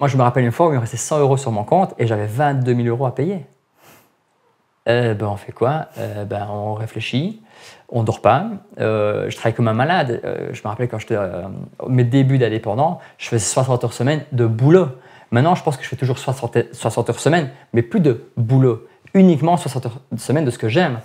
Moi, je me rappelle une fois où il me restait 100 euros sur mon compte et j'avais 22 000 euros à payer. Eh ben, on fait quoi eh ben, On réfléchit, on dort pas. Euh, je travaille comme un malade. Euh, je me rappelle quand j'étais euh, mes débuts d'indépendant, je faisais 60 heures semaine de boulot. Maintenant, je pense que je fais toujours 60, heures semaine, mais plus de boulot. Uniquement 60 heures semaine de ce que j'aime.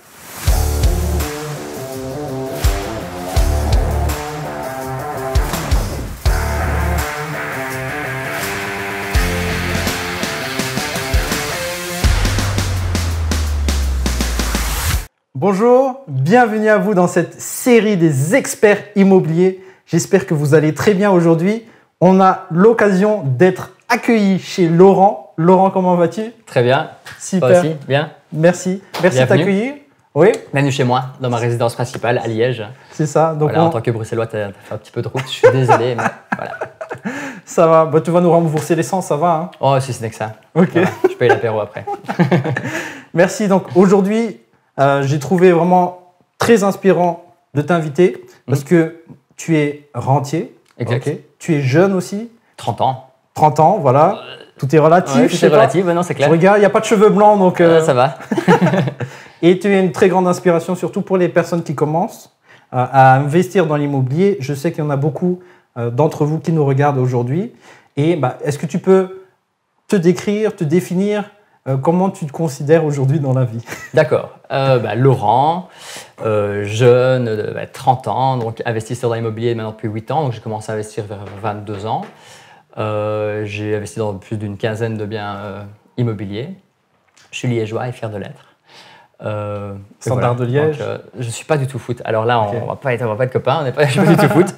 Bonjour, bienvenue à vous dans cette série des experts immobiliers. J'espère que vous allez très bien aujourd'hui. On a l'occasion d'être accueilli chez Laurent. Laurent, comment vas-tu Très bien. Super. aussi, bien. Merci. Merci de t'accueillir. Oui. Bienvenue chez moi, dans ma résidence principale à Liège. C'est ça. Donc En tant que Bruxellois, tu as, fait un petit peu de route. Je suis désolé, voilà. Ça va. Bah, tu vas nous rembourser l'essence, ça va. Hein oh, si ce n'est que ça. Ok. je paye l'apéro après. Merci. Donc aujourd'hui, euh, j'ai trouvé vraiment très inspirant de t'inviter parce mhm. que tu es rentier. Exact. Tu es jeune aussi. 30 ans. 30 ans, voilà. Euh, tout est relatif. tout est relatif, non, c'est clair. Tu regardes, il n'y a pas de cheveux blancs, donc. Euh, ça va. Et tu es une très grande inspiration, surtout pour les personnes qui commencent à investir dans l'immobilier. Je sais qu'il y en a beaucoup d'entre vous qui nous regardent aujourd'hui. Et bah, est-ce que tu peux te décrire, te définir euh, comment tu te considères aujourd'hui dans la vie D'accord. Euh, bah, Laurent, euh, jeune, 30 bah, ans, donc investisseur dans l'immobilier maintenant depuis 8 ans, donc j'ai commencé à investir vers 22 ans. j'ai investi dans plus d'une quinzaine de biens immobiliers. Je suis liégeois et fier de l'être. Standard de Liège Je ne suis pas du tout foot. Alors là, on ne va pas être copains, on n'est pas, je suis pas du tout foot.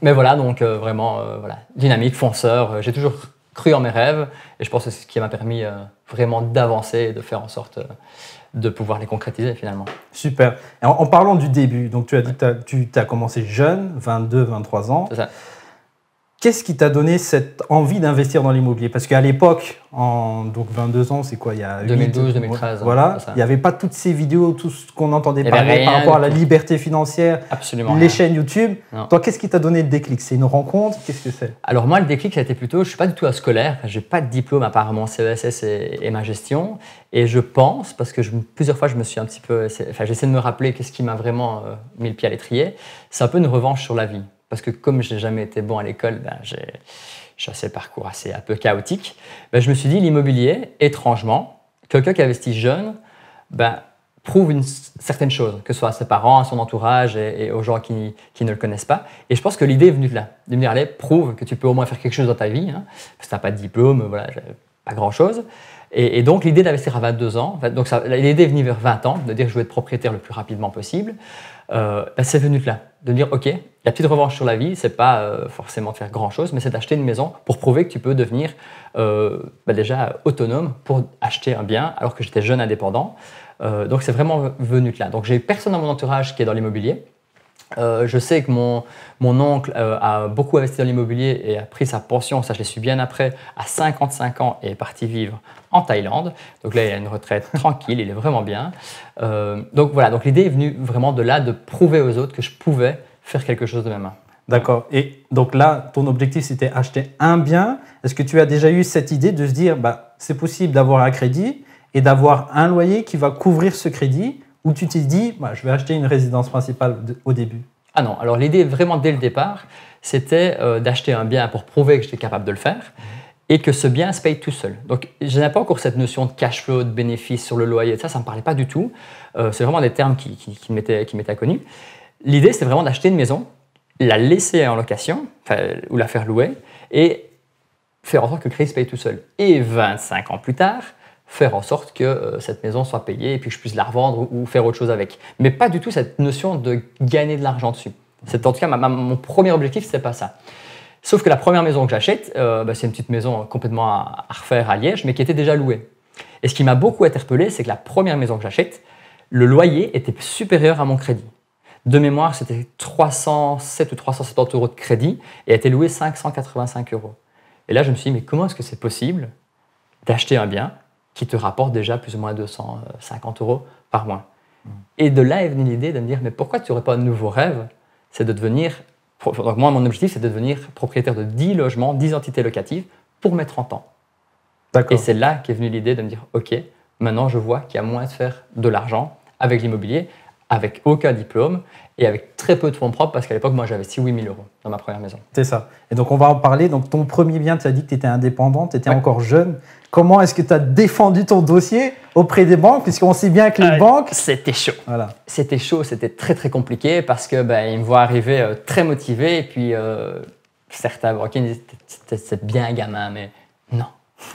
mais voilà, donc vraiment, voilà, dynamique, fonceur. J'ai toujours cru en mes rêves. Et je pense que c'est ce qui m'a permis euh, vraiment d'avancer et de faire en sorte euh, de pouvoir les concrétiser finalement. Super. en, parlant du début, donc tu as dit que tu as commencé jeune, 22, 23 ans. C'est ça. Qu'est-ce qui t'a donné cette envie d'investir dans l'immobilier Parce qu'à l'époque, en donc 22 ans, c'est quoi il y a 2012, 2013. Hein, voilà, il n'y avait pas toutes ces vidéos, tout ce qu'on entendait parler par rapport à la liberté financière, Absolument les chaînes YouTube. Toi, qu'est-ce qui t'a donné le déclic C'est une rencontre Qu'est-ce que c'est Alors moi, le déclic, ça a été plutôt, je ne suis pas du tout un scolaire, j'ai pas de diplôme apparemment part e CESS et, ma gestion. Et je pense, parce que plusieurs fois, je me suis un petit peu, enfin, j'essaie de me rappeler qu'est-ce qui m'a vraiment euh, mis le pied à l'étrier. C'est un peu une revanche sur la vie parce que comme je n'ai jamais été bon à l'école, ben, j'ai un parcours assez un peu chaotique. Ben, je me suis dit, l'immobilier, étrangement, quelqu'un qui investit jeune, ben, prouve une certaine chose, que ce soit à ses parents, à son entourage et, aux gens qui, ne le connaissent pas. Et je pense que l'idée est venue de là, de me dire, prouve que tu peux au moins faire quelque chose dans ta vie, hein, parce que tu n'as pas de diplôme, pas grand-chose. Et, donc l'idée d'investir à 22 ans, donc l'idée est venue vers 20 ans, de dire je veux être propriétaire le plus rapidement possible, euh, c'est venu de là De dire, OK, la petite revanche sur la vie, c'est pas euh, forcément de faire grand-chose, mais c'est d'acheter une maison pour prouver que tu peux devenir euh, bah, déjà autonome pour acheter un bien alors que j'étais jeune indépendant. donc c'est vraiment venu de là. Donc j'ai personne dans mon entourage qui est dans l'immobilier. je sais que mon, oncle a beaucoup investi dans l'immobilier et a pris sa pension, ça je l'ai su bien après, à 55 ans et est parti vivre en Thaïlande. Donc là, il a une retraite tranquille, il est vraiment bien. Euh, donc voilà, donc l'idée est venue vraiment de là, de prouver aux autres que je pouvais faire quelque chose de ma main. D'accord. Et donc là, ton objectif, c'était acheter un bien. Est-ce que tu as déjà eu cette idée de se dire, bah, c'est possible d'avoir un crédit et d'avoir un loyer qui va couvrir ce crédit Ou tu t'es dit, bah, je vais acheter une résidence principale au début Ah non, alors l'idée, vraiment dès le départ, c'était euh, d'acheter un bien pour prouver que j'étais capable de le faire et que ce bien se paye tout seul. Donc, je n'ai pas encore cette notion de cash flow, de bénéfice sur le loyer, ça, ça ne me parlait pas du tout. Euh, c'est vraiment des termes qui, qui, qui m'étaient inconnus. L'idée, c'est vraiment d'acheter une maison, la laisser en location, ou la faire louer, et faire en sorte que le paye tout seul. Et 25 ans plus tard, faire en sorte que euh, cette maison soit payée et puis que je puisse la revendre ou, faire autre chose avec. Mais pas du tout cette notion de gagner de l'argent dessus. C'est en tout cas mon premier objectif, c'est pas ça. Sauf que la première maison que j'achète, euh, bah, c'est une petite maison complètement à, refaire à Liège, mais qui était déjà louée. Et ce qui m'a beaucoup interpellé, c'est que la première maison que j'achète, le loyer était supérieur à mon crédit. De mémoire, c'était 307 ou 370 euros de crédit et était loué 585 euros. Et là, je me suis dit, mais comment est-ce que c'est possible d'acheter un bien qui te rapporte déjà plus ou moins 250 euros par mois mmh. Et de là est venue l'idée de me dire, mais pourquoi tu n'aurais pas un nouveau rêve C'est de devenir donc moi, mon objectif, c'est de devenir propriétaire de 10 logements, 10 entités locatives pour mes 30 ans. Et c'est là qu'est venue l'idée de me dire, OK, maintenant je vois qu'il y a moins de faire de l'argent avec l'immobilier avec aucun diplôme et avec très peu de fonds propres parce qu'à l'époque, moi, j'avais 6 8 000 euros dans ma première maison. C'est ça. Et donc, on va en parler. Donc, ton premier bien, tu as dit que tu étais indépendant, tu étais encore jeune. Comment est-ce que tu as défendu ton dossier auprès des banques Puisqu'on sait bien que les ah, banques. C'était chaud. Voilà. C'était chaud, c'était très, très compliqué parce que ben, me voient arriver euh, très motivé et puis euh, certains ok, disent C'est bien gamin, mais non.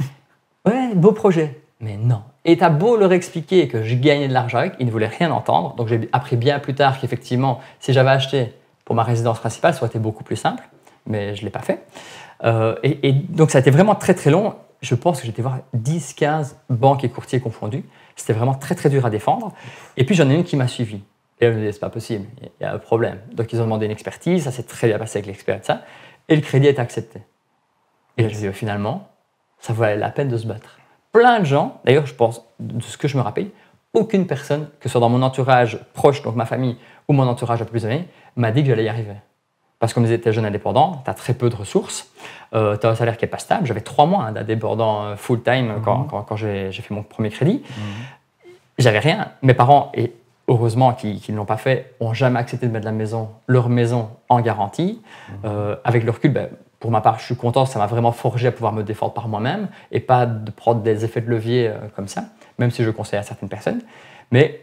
ouais, beau projet mais non. Et t'as beau leur expliquer que je gagnais de l'argent avec, ils ne voulaient rien entendre. Donc j'ai appris bien plus tard qu'effectivement, si j'avais acheté pour ma résidence principale, ça aurait été beaucoup plus simple, mais je ne l'ai pas fait. Euh, et, donc ça a été vraiment très très long. Je pense que j'étais voir 10-15 banques et courtiers confondus. C'était vraiment très très dur à défendre. Et puis j'en ai une qui m'a suivi. Et elle me dit, c'est pas possible, il y a un problème. Donc ils ont demandé une expertise, ça s'est très bien passé avec l'expert, ça. Et le crédit est accepté. Et je dis, finalement, ça valait la peine de se battre plein de gens, d'ailleurs, je pense, de ce que je me rappelle, aucune personne, que ce soit dans mon entourage proche, donc ma famille, ou mon entourage à plus années m'a dit que j'allais y arriver. Parce que était jeune indépendant, tu as très peu de ressources, euh, tu as un salaire qui n'est pas stable. J'avais trois mois hein, d'indépendant euh, full-time mhm. quand, j'ai fait mon premier crédit. Mhm. J'avais rien. Mes parents, et heureusement qu'ils ne l'ont pas fait, ont jamais accepté de mettre la maison, leur maison en garantie. Mhm. Euh, avec le recul, ben, pour ma part, je suis content, ça m'a vraiment forgé à pouvoir me défendre par moi-même et pas de prendre des effets de levier euh, comme ça, même si je conseille à certaines personnes. Mais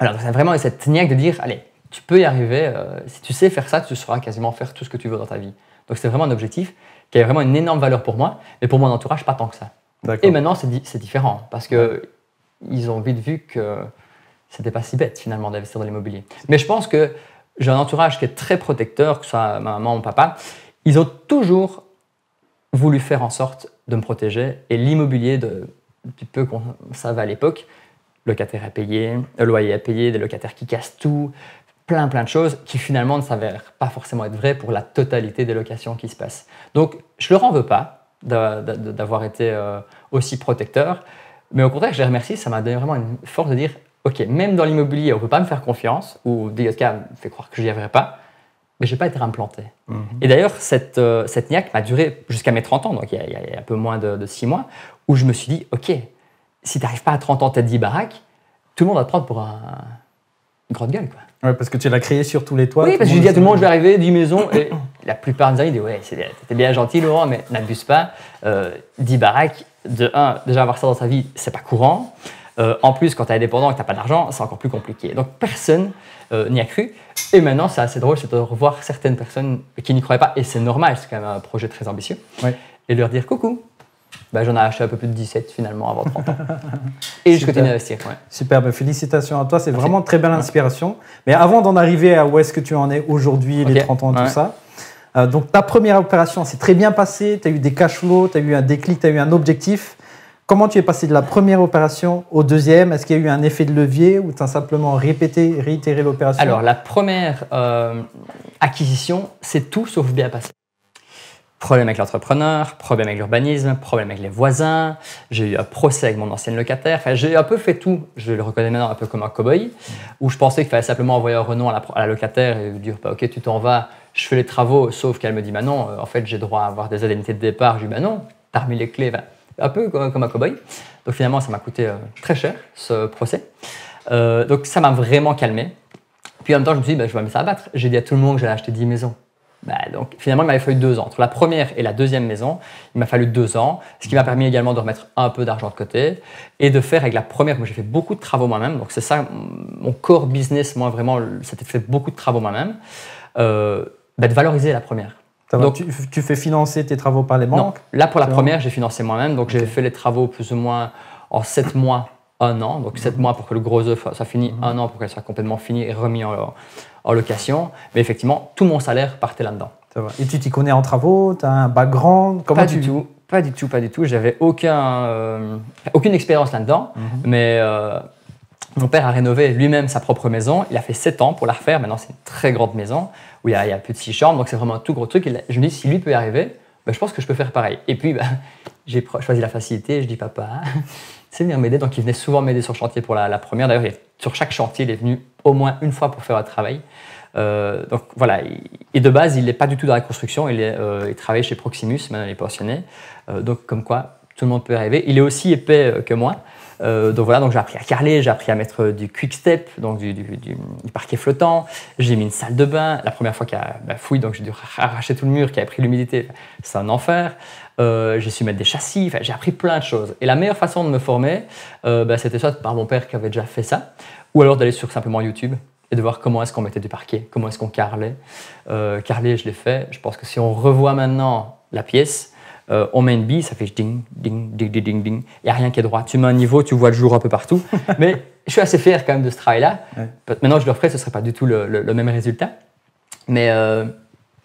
alors, c'est vraiment cette niaque de dire, allez, tu peux y arriver, euh, si tu sais faire ça, tu sauras quasiment faire tout ce que tu veux dans ta vie. Donc c'est vraiment un objectif qui a vraiment une énorme valeur pour moi, mais pour mon entourage, pas tant que ça. Et maintenant, c'est différent, parce que ils ont vite vu que c'était pas si bête finalement d'investir dans l'immobilier. Mais je pense que j'ai un entourage qui est très protecteur, que ce soit ma maman, mon papa, ils ont toujours voulu faire en sorte de me protéger et l'immobilier, du peu qu'on savait à l'époque, locataire à payer, loyer à payer, des locataires qui cassent tout, plein plein de choses qui finalement ne s'avèrent pas forcément être vraies pour la totalité des locations qui se passent. Donc je leur en veux pas d'avoir été euh, aussi protecteur, mais au contraire je les remercie, ça m'a donné vraiment une force de dire ok même dans l'immobilier on peut pas me faire confiance ou DJK me fait croire que je n'y arriverai pas, mais j'ai pas été implanté. Mhm. Et d'ailleurs, cette, euh, cette niaque m'a duré jusqu'à mes 30 ans, donc il y, a, un peu moins de, 6 mois, où je me suis dit, OK, si tu n'arrives pas à 30 ans tête 10 baraques, tout le monde va te prendre pour un, une grande gueule. Quoi. Ouais, parce que tu l'as créé sur tous les toits. Oui, parce que je dit à tout le monde, je vais arriver, 10 maisons, et la plupart des amis ils disent, ouais, t'es bien gentil, Laurent, mais n'abuse pas. Euh, 10 de 1 déjà avoir ça dans sa vie, c'est pas courant. Euh, en plus, quand tu es indépendant et que tu pas d'argent, c'est encore plus compliqué. Donc personne euh, n'y a cru. Et maintenant, c'est assez drôle, c'est de revoir certaines personnes qui n'y croyaient pas, et c'est normal, c'est quand même un projet très ambitieux, et leur dire coucou. Bah, j'en ai acheté un peu plus de 17 finalement avant 30 ans. et je continue d'investir. Ouais. Superbe, félicitations à toi, c'est vraiment très belle inspiration. Mais avant d'en arriver à où est-ce que tu en es aujourd'hui, les 30 ans, tout ça, euh, donc ta première opération s'est très bien passée, tu as eu des cash flows, tu as eu un déclic, tu as eu un objectif. Comment tu es passé de la première opération au deuxième Est-ce qu'il y a eu un effet de levier ou tu as simplement répété, réitéré l'opération Alors, la première euh, acquisition, c'est tout sauf bien passé. Problème avec l'entrepreneur, problème avec l'urbanisme, problème avec les voisins. J'ai eu un procès avec mon ancienne locataire. j'ai un peu fait tout. Je le reconnais maintenant un peu comme un cow-boy, où je pensais qu'il fallait simplement envoyer un renom à la, locataire et lui dire bah, Ok, tu t'en vas, je fais les travaux. Sauf qu'elle me dit Bah non, euh, en fait, j'ai droit à avoir des indemnités de départ. Je lui dis Bah non, t'as remis les clés. Bah, un peu comme un cowboy, Donc finalement, ça m'a coûté euh, très cher ce procès. Euh, donc ça m'a vraiment calmé. Puis en même temps, je me suis dit, ben, je vais me à abattre. J'ai dit à tout le monde que j'allais acheter 10 maisons. Ben, donc finalement, il m'avait fallu deux ans. Entre la première et la deuxième maison, il m'a fallu deux ans, ce qui m'a permis également de remettre un peu d'argent de côté et de faire avec la première, moi j'ai fait beaucoup de travaux moi-même. Donc c'est ça, mon core business, moi vraiment, c'était fait beaucoup de travaux moi-même, euh, ben, de valoriser la première. Donc, tu, tu, fais financer tes travaux par les banques non. Là, pour la première, j'ai financé moi-même. Donc, j'ai fait les travaux plus ou moins en 7 mois, un an. Donc, 7 mhm. mois pour que le gros œuf soit fini, 1 mhm. an pour qu'elle soit complètement finie et remis en, location. Mais effectivement, tout mon salaire partait là-dedans. Et tu t'y connais en travaux Tu as un background Pas du tout. Pas du tout, pas du tout. J'avais aucun, euh, aucune expérience là-dedans. Mhm. Mais. Euh, mon père a rénové lui-même sa propre maison. Il a fait 7 ans pour la refaire. Maintenant, c'est une très grande maison il y, a, plus de six chambres, donc c'est vraiment un tout gros truc. je me dis, si lui peut y arriver, ben, je pense que je peux faire pareil. Et puis, bah, j'ai choisi la facilité, je dis, papa, c'est venir m'aider. Donc, il venait souvent m'aider sur chantier pour la, première. D'ailleurs, sur chaque chantier, il est venu au moins une fois pour faire un travail. Euh, donc voilà, et de base, il n'est pas du tout dans la construction, il, euh, travaille chez Proximus, maintenant il est pensionné. Euh, donc comme quoi, tout le monde peut y arriver. Il est aussi épais que moi, euh, donc voilà, donc j'ai appris à carreler, j'ai appris à mettre du quick step, donc du, parquet flottant. J'ai mis une salle de bain. La première fois qu'il a ma fouillé, donc j'ai dû arracher tout le mur, qui avait pris l'humidité. C'est un enfer. Euh, j'ai su mettre des châssis, j'ai appris plein de choses. Et la meilleure façon de me former, euh, bah, c'était soit par mon père qui avait déjà fait ça, ou alors d'aller sur simplement YouTube et de voir comment est-ce qu'on mettait du parquet, comment est-ce qu'on carrelait. Euh, je l'ai fait. Je pense que si on revoit maintenant la pièce, euh, on met une bille, ça fait ding, ding, ding, ding, ding, ding. Il n'y a rien qui est droit. Tu mets un niveau, tu vois le jour un peu partout. Mais je suis assez fier quand même de ce travail-là. Maintenant, je le referais, ce ne serait pas du tout le, même résultat. Mais euh,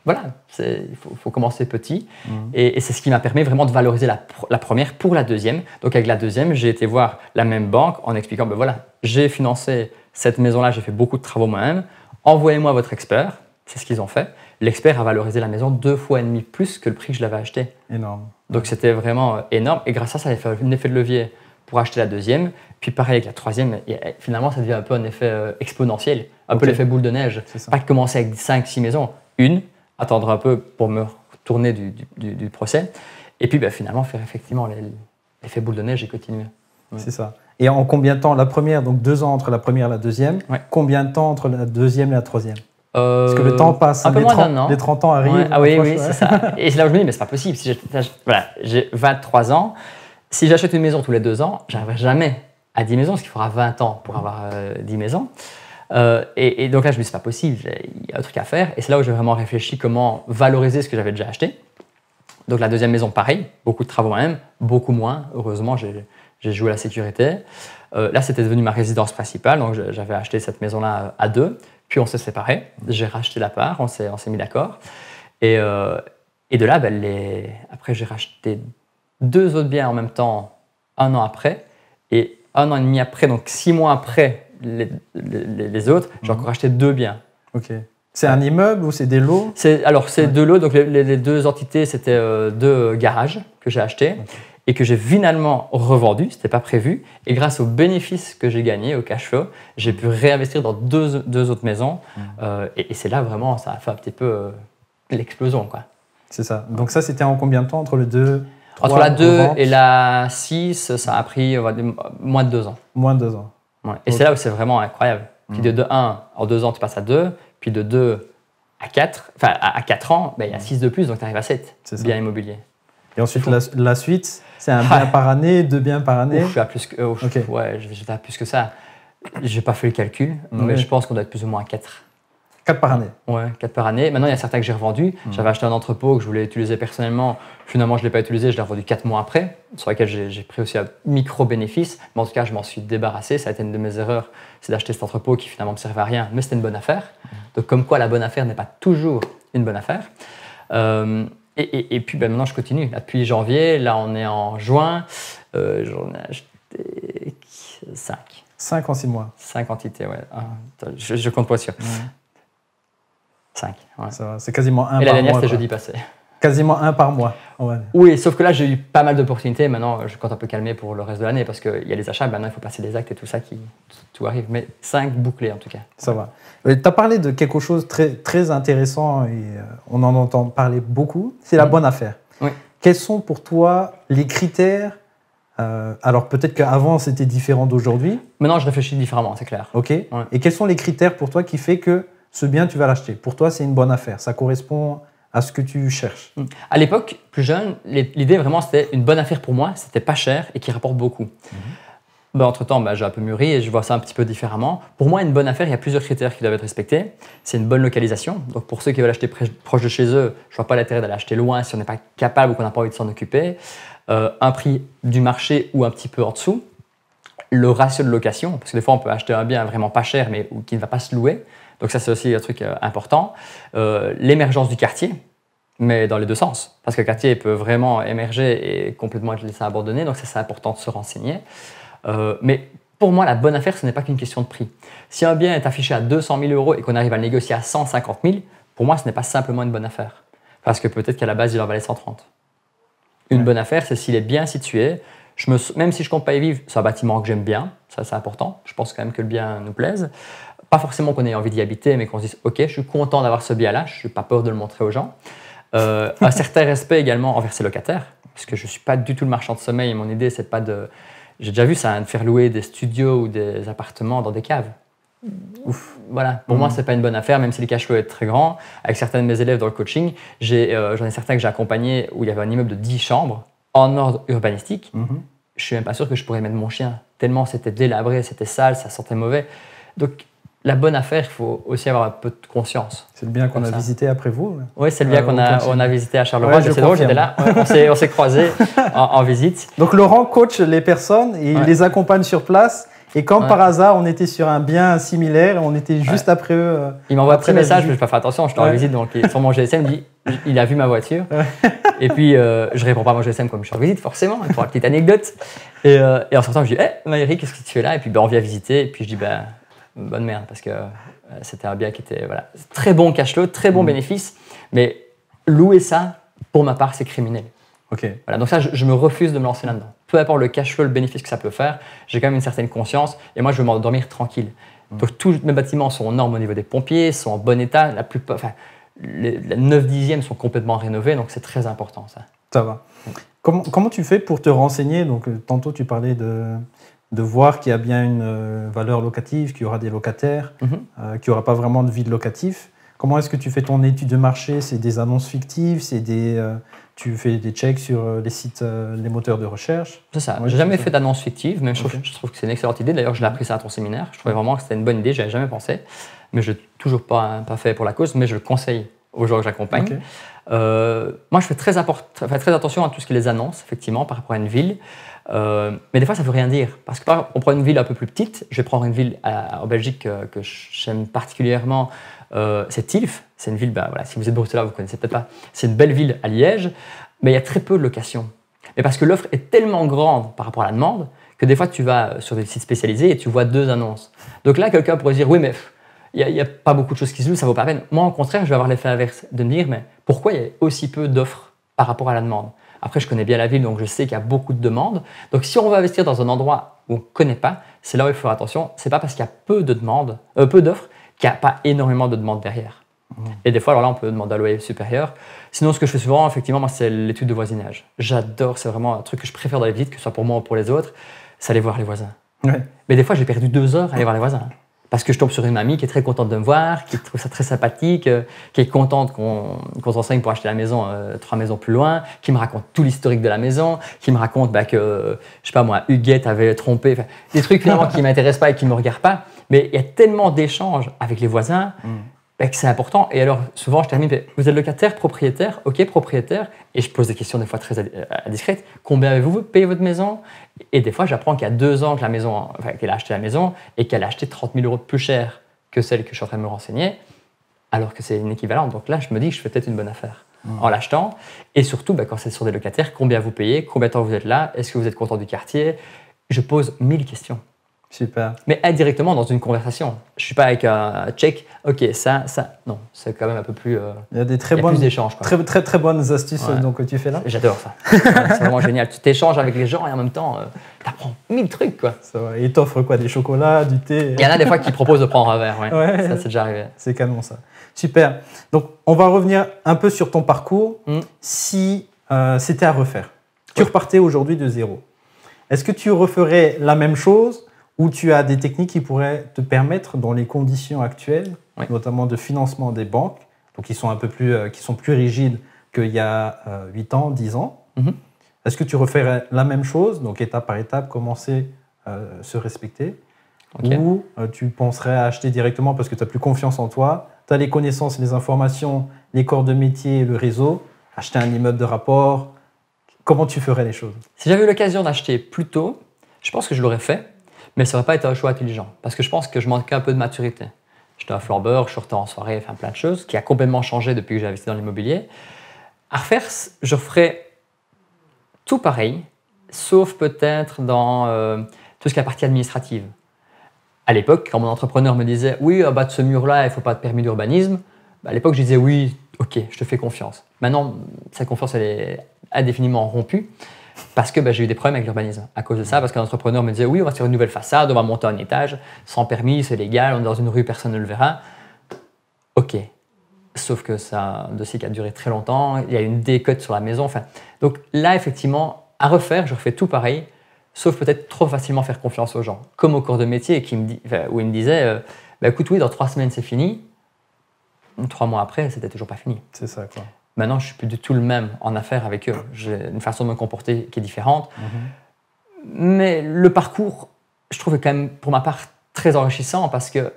voilà, il faut, commencer petit. Mhm. Et, c'est ce qui m'a permis vraiment de valoriser la, la, première pour la deuxième. Donc avec la deuxième, j'ai été voir la même banque en expliquant, ben voilà, j'ai financé cette maison-là, j'ai fait beaucoup de travaux moi-même, envoyez-moi votre expert. C'est ce qu'ils ont fait l'expert a valorisé la maison deux fois et demi plus que le prix que je l'avais acheté. Énorme. Donc c'était vraiment euh, énorme. Et grâce à ça, ça avait fait un effet de levier pour acheter la deuxième. Puis pareil avec la troisième, et eh, finalement, ça devient un peu un effet euh, exponentiel, un peu l'effet boule de neige. Pas de commencer avec cinq, six maisons, une, attendre un peu pour me retourner du, procès. Et puis bah, finalement, faire effectivement l'effet boule de neige et continuer. C'est ça. Et en combien de temps La première, donc deux ans entre la première et la deuxième. Combien de temps entre la deuxième et la troisième parce que le euh, temps passe. Un hein, peu les 30, ans arrivent. Ah oui, oui, c'est ça. Et c'est là où je me dis, mais c'est pas possible. voilà, j'ai 23 ans. Si j'achète une maison tous les deux ans, j'arriverai jamais à 10 maisons, parce qu'il faudra 20 ans pour avoir 10 euh, maisons. Euh, et, donc là, je me dis, c'est pas possible, il y a un truc à faire. Et c'est là où j'ai vraiment réfléchi comment valoriser ce que j'avais déjà acheté. Donc la deuxième maison, pareil, beaucoup de travaux même, beaucoup moins. Heureusement, j'ai, joué à la sécurité. là, c'était devenu ma résidence principale, donc j'avais acheté cette maison-là à deux. Puis on s'est séparés. J'ai racheté la part, on s'est, on s'est mis d'accord. Et, euh, et de là, ben, les... après, j'ai racheté deux autres biens en même temps, un an après. Et un an et demi après, donc six mois après les, les, autres, j'ai mhm. encore racheté deux biens. Ok. C'est un immeuble ou c'est des lots Alors, c'est deux lots. Donc, les, deux entités, c'était euh, deux garages que j'ai achetés et que j'ai finalement revendu, Ce n'était pas prévu, et grâce aux bénéfices que j'ai gagnés au cash flow, j'ai pu réinvestir dans deux, deux autres maisons, mmh. euh, et, et c'est là vraiment, ça a fait un petit peu euh, l'explosion. quoi. C'est ça. Donc ça, c'était en combien de temps entre les deux entre la 2 et la 6, ça a pris moins de 2 ans. Moins de 2 ans. Ouais. Et c'est là où c'est vraiment incroyable. Puis mmh. de 1, en 2 ans, tu passes à 2. Puis de 2 à 4, enfin à 4 ans, ben, il ben, y a 6 mmh. de plus, donc tu arrives à 7. Bien immobilier. Et ensuite, la, la, suite c'est un bien par année, deux biens par année je suis plus que, ça. je, n'ai ça. J'ai pas fait le calcul, mais je pense qu'on doit être plus ou moins à quatre 4 par année Ouais, 4 par année. Maintenant, il y a certains que j'ai revendus. Hmm. J'avais acheté un entrepôt que je voulais utiliser personnellement. Finalement, je ne l'ai pas utilisé, je l'ai revendu quatre mois après, sur lequel j'ai pris aussi un micro-bénéfice. Mais en tout cas, je m'en suis débarrassé. Ça a été une de mes erreurs, c'est d'acheter cet entrepôt qui finalement ne me servait à rien, mais c'était une bonne affaire. Hmm. Donc, comme quoi la bonne affaire n'est pas toujours une bonne affaire. Euh, et, et, et puis ben, maintenant, je continue. Depuis janvier, là, on est en juin, euh, j'en ai acheté 5. 5 en 6 mois 5 entités, ouais. Ah, je, compte pas sur. 5. Ouais. C'est quasiment un Et la dernière, c'est jeudi passé. Quasiment un par mois. Oui, sauf que là, j'ai eu pas mal d'opportunités. Maintenant, je compte un peu calmer pour le reste de l'année parce qu'il y a les achats. Maintenant, il faut passer des actes et tout ça qui tout arrive. Mais cinq bouclés en tout cas. Ça va. Euh, tu as parlé de quelque chose de très, très intéressant et euh, on en entend parler beaucoup. C'est la mm. bonne affaire. Quels sont pour toi les critères euh, alors peut-être qu'avant c'était différent d'aujourd'hui. Maintenant je réfléchis différemment, c'est clair. Ok. Et quels sont les critères pour toi qui fait que ce bien tu vas l'acheter Pour toi c'est une bonne affaire. Ça correspond à ce que tu cherches. Mm. À l'époque, plus jeune, l'idée vraiment c'était une bonne affaire pour moi, c'était pas cher et qui rapporte beaucoup. Mm-hmm. Ben, entre temps, ben, j'ai un peu mûri et je vois ça un petit peu différemment. Pour moi, une bonne affaire, il y a plusieurs critères qui doivent être respectés. C'est une bonne localisation. Donc pour ceux qui veulent acheter proche de chez eux, je vois pas l'intérêt d'aller acheter loin si on n'est pas capable ou qu'on n'a pas envie de s'en occuper. Euh, un prix du marché ou un petit peu en dessous. Le ratio de location, parce que des fois on peut acheter un bien vraiment pas cher mais qui ne va pas se louer. Donc ça, c'est aussi un truc euh, important. Euh, l'émergence du quartier, mais dans les deux sens, parce que le quartier peut vraiment émerger et complètement être laissé abandonné, donc ça, c'est important de se renseigner. Euh, mais pour moi, la bonne affaire, ce n'est pas qu'une question de prix. Si un bien est affiché à 200 000 euros et qu'on arrive à le négocier à 150 000, pour moi, ce n'est pas simplement une bonne affaire, parce que peut-être qu'à la base, il en valait 130. Une bonne affaire, c'est s'il est bien situé, je me, même si je ne compte pas y vivre, c'est un bâtiment que j'aime bien, ça c'est important, je pense quand même que le bien nous plaise pas forcément qu'on ait envie d'y habiter, mais qu'on se dise Ok, je suis content d'avoir ce biais là je suis pas peur de le montrer aux gens. Euh, un certain respect également envers ses locataires, parce que je suis pas du tout le marchand de sommeil. Et mon idée, c'est pas de. J'ai déjà vu ça, hein, de faire louer des studios ou des appartements dans des caves. Mm. Ouf, voilà. Pour moi, moi, mm. c'est pas une bonne affaire, même si le cash flow est très grand. Avec certains de mes élèves dans le coaching, euh, j'en ai, certains que j'ai accompagnés où il y avait un immeuble de 10 chambres en ordre urbanistique. Je mm-hmm. Je suis même pas sûr que je pourrais mettre mon chien, tellement c'était délabré, c'était sale, ça sentait mauvais. Donc, la bonne affaire, il faut aussi avoir un peu de conscience. C'est le bien qu'on a visité après vous. Oui, c'est le bien euh, qu'on a, on a visité à Charleroi. c'est drôle, j'étais là, on s'est croisés en, visite. Donc Laurent coach les personnes, et il les accompagne sur place. Et quand par hasard on était sur un bien similaire, on était juste après eux. Euh, il m'envoie un petit message, ne je pas fait attention, je suis en visite, donc sur mon GSM, il dit il a vu ma voiture. Et puis, je euh, je réponds pas à mon GSM comme je suis en visite, forcément, pour la petite anecdote. Et, en sortant, je dis, hé, eh, hey, qu'est-ce que tu fais là Et puis, ben, on vient visiter. Et puis, je dis, ben, bonne mère, parce que euh, c'était un bien qui était voilà, très bon cash flow, très bon mm. bénéfice, mais louer ça, pour ma part, c'est criminel. Ok. Voilà, donc ça, je, me refuse de me lancer là-dedans. Peu importe le cash flow, le bénéfice que ça peut faire, j'ai quand même une certaine conscience et moi, je veux m'endormir tranquille. Mm. Donc tous mes bâtiments sont normes au niveau des pompiers, sont en bon état, la plus enfin, les, 9 dixièmes sont complètement rénovés, donc c'est très important ça. Ça va. Mm. Comment, comment, tu fais pour te renseigner Donc, euh, tantôt, tu parlais de, de voir qu'il y a bien une euh, valeur locative, qu'il y aura des locataires, mhm. euh, qu'il n'y aura pas vraiment de vide locatif. Comment est-ce que tu fais ton étude de marché C'est des annonces fictives, des, euh, tu fais des checks sur les sites, les moteurs de recherche C'est ça. Je j'ai jamais fait d'annonces fictives, même je, trouve, je trouve, que c'est une excellente idée. D'ailleurs, je l'ai appris ça à ton séminaire. Je trouvais vraiment que c'était une bonne idée. J'avais jamais pensé, mais je toujours pas, pas fait pour la cause, mais je le conseille aux gens que j'accompagne. moi, je fais très, très attention à tout ce qui les annonce, effectivement, par rapport à une ville. Euh, mais des fois, ça ne veut rien dire. Parce que par on prend une ville un peu plus petite. Je vais prendre une ville en Belgique euh, que j'aime particulièrement. Euh, c'est Tilf. C'est une ville, bah, si vous êtes bruxellois, vous ne connaissez peut-être pas. C'est une belle ville à Liège, mais il y a très peu de location. Mais parce que l'offre est tellement grande par rapport à la demande que des fois, tu vas sur des sites spécialisés et tu vois deux annonces. Donc là, quelqu'un pourrait dire Oui, mais il n'y a, pas beaucoup de choses qui se louent, ça vaut pas la peine. Moi, au contraire, je vais avoir l'effet inverse de me dire Mais pourquoi il y a aussi peu d'offres par rapport à la demande après, je connais bien la ville, donc je sais qu'il y a beaucoup de demandes. Donc, si on veut investir dans un endroit où on ne connaît pas, c'est là où il faut faire attention. C'est pas parce qu'il y a peu de demandes, euh, peu d'offres, qu'il n'y a pas énormément de demandes derrière. Mmh. Et des fois, alors là, on peut demander un loyer supérieur. Sinon, ce que je fais souvent, effectivement, moi, c'est l'étude de voisinage. J'adore, c'est vraiment un truc que je préfère dans les visites, que ce soit pour moi ou pour les autres, c'est aller voir les voisins. Mais des fois, j'ai perdu deux heures à aller voir les voisins parce que je tombe sur une mamie qui est très contente de me voir, qui trouve ça très sympathique, euh, qui est contente qu'on s'enseigne pour acheter la maison euh, trois maisons plus loin, qui me raconte tout l'historique de la maison, qui me raconte bah, que, je sais pas moi, Huguette avait trompé, des trucs finalement qui ne m'intéressent pas et qui ne me regardent pas. Mais il y a tellement d'échanges avec les voisins, mm c'est important. Et alors, souvent, je termine, vous êtes locataire, propriétaire, ok, propriétaire, et je pose des questions des fois très euh, discrètes. Combien avez-vous payé votre maison Et des fois, j'apprends qu'il y a deux ans que la maison, qu'elle a acheté la maison et qu'elle a acheté 30 000 euros de plus cher que celle que je suis en train de me renseigner, alors que c'est une équivalente. Donc là, je me dis que je fais peut-être une bonne affaire mmh. en l'achetant. Et surtout, bah, quand c'est sur des locataires, combien vous payez Combien de temps vous êtes là Est-ce que vous êtes content du quartier Je pose mille questions. Super. Mais directement dans une conversation. Je suis pas avec un tchèque, ok, ça, ça. Non, c'est quand même un peu plus. Euh, il y a des très bonnes échanges. Très, très, très bonnes astuces donc, que tu fais là. J'adore ça. c'est vraiment génial. Tu t'échanges avec les gens et en même temps, euh, tu apprends mille trucs. Quoi. Ça Ils t'offrent quoi Des chocolats, du thé Il y en a des fois qui proposent de prendre un verre. Ouais. Ça, c'est déjà arrivé. C'est canon ça. Super. Donc, on va revenir un peu sur ton parcours. Mm. Si euh, c'était à refaire, tu repartais aujourd'hui de zéro. Est-ce que tu referais la même chose où tu as des techniques qui pourraient te permettre, dans les conditions actuelles, notamment de financement des banques, donc qui sont un peu plus, euh, qui sont plus rigides qu'il y a 8 euh, ans, 10 ans. Mhm. Est-ce que tu referais la même chose, donc étape par étape, commencer à euh, se respecter, ou tu penserais à acheter directement parce que tu n'as plus confiance en toi, tu as les connaissances, les informations, les corps de métier, le réseau, acheter un immeuble de rapport, comment tu ferais les choses Si j'avais eu l'occasion d'acheter plus tôt, je pense que je l'aurais fait mais ça ne pas être un choix intelligent. Parce que je pense que je manquais un peu de maturité. J'étais un flambeur, je sortais en soirée, enfin plein de choses, qui a complètement changé depuis que j'ai investi dans l'immobilier. À refaire, je ferais tout pareil, sauf peut-être dans euh, tout ce qui est la partie administrative. À l'époque, quand mon entrepreneur me disait Oui, à bas de ce mur-là, il ne faut pas de permis d'urbanisme, bah, à l'époque, je disais Oui, ok, je te fais confiance. Maintenant, cette confiance, elle est indéfiniment rompue parce que ben, j'ai eu des problèmes avec l'urbanisme à cause de ça, parce qu'un entrepreneur me disait oui, on va faire une nouvelle façade, on va monter un étage, sans permis, c'est légal, on est dans une rue, personne ne le verra. Ok. Sauf que ça, dossier qui a duré très longtemps, il y a une décote sur la maison. Enfin, donc là, effectivement, à refaire, je refais tout pareil, sauf peut-être trop facilement faire confiance aux gens. Comme au cours de métier, qui me où il me disait euh, bah, écoute, oui, dans trois semaines, c'est fini. Trois mois après, c'était toujours pas fini. C'est ça, quoi. Maintenant, je suis plus du tout le même en affaires avec eux. J'ai une façon de me comporter qui est différente. Mhm. Mais le parcours, je trouve quand même, pour ma part, très enrichissant parce que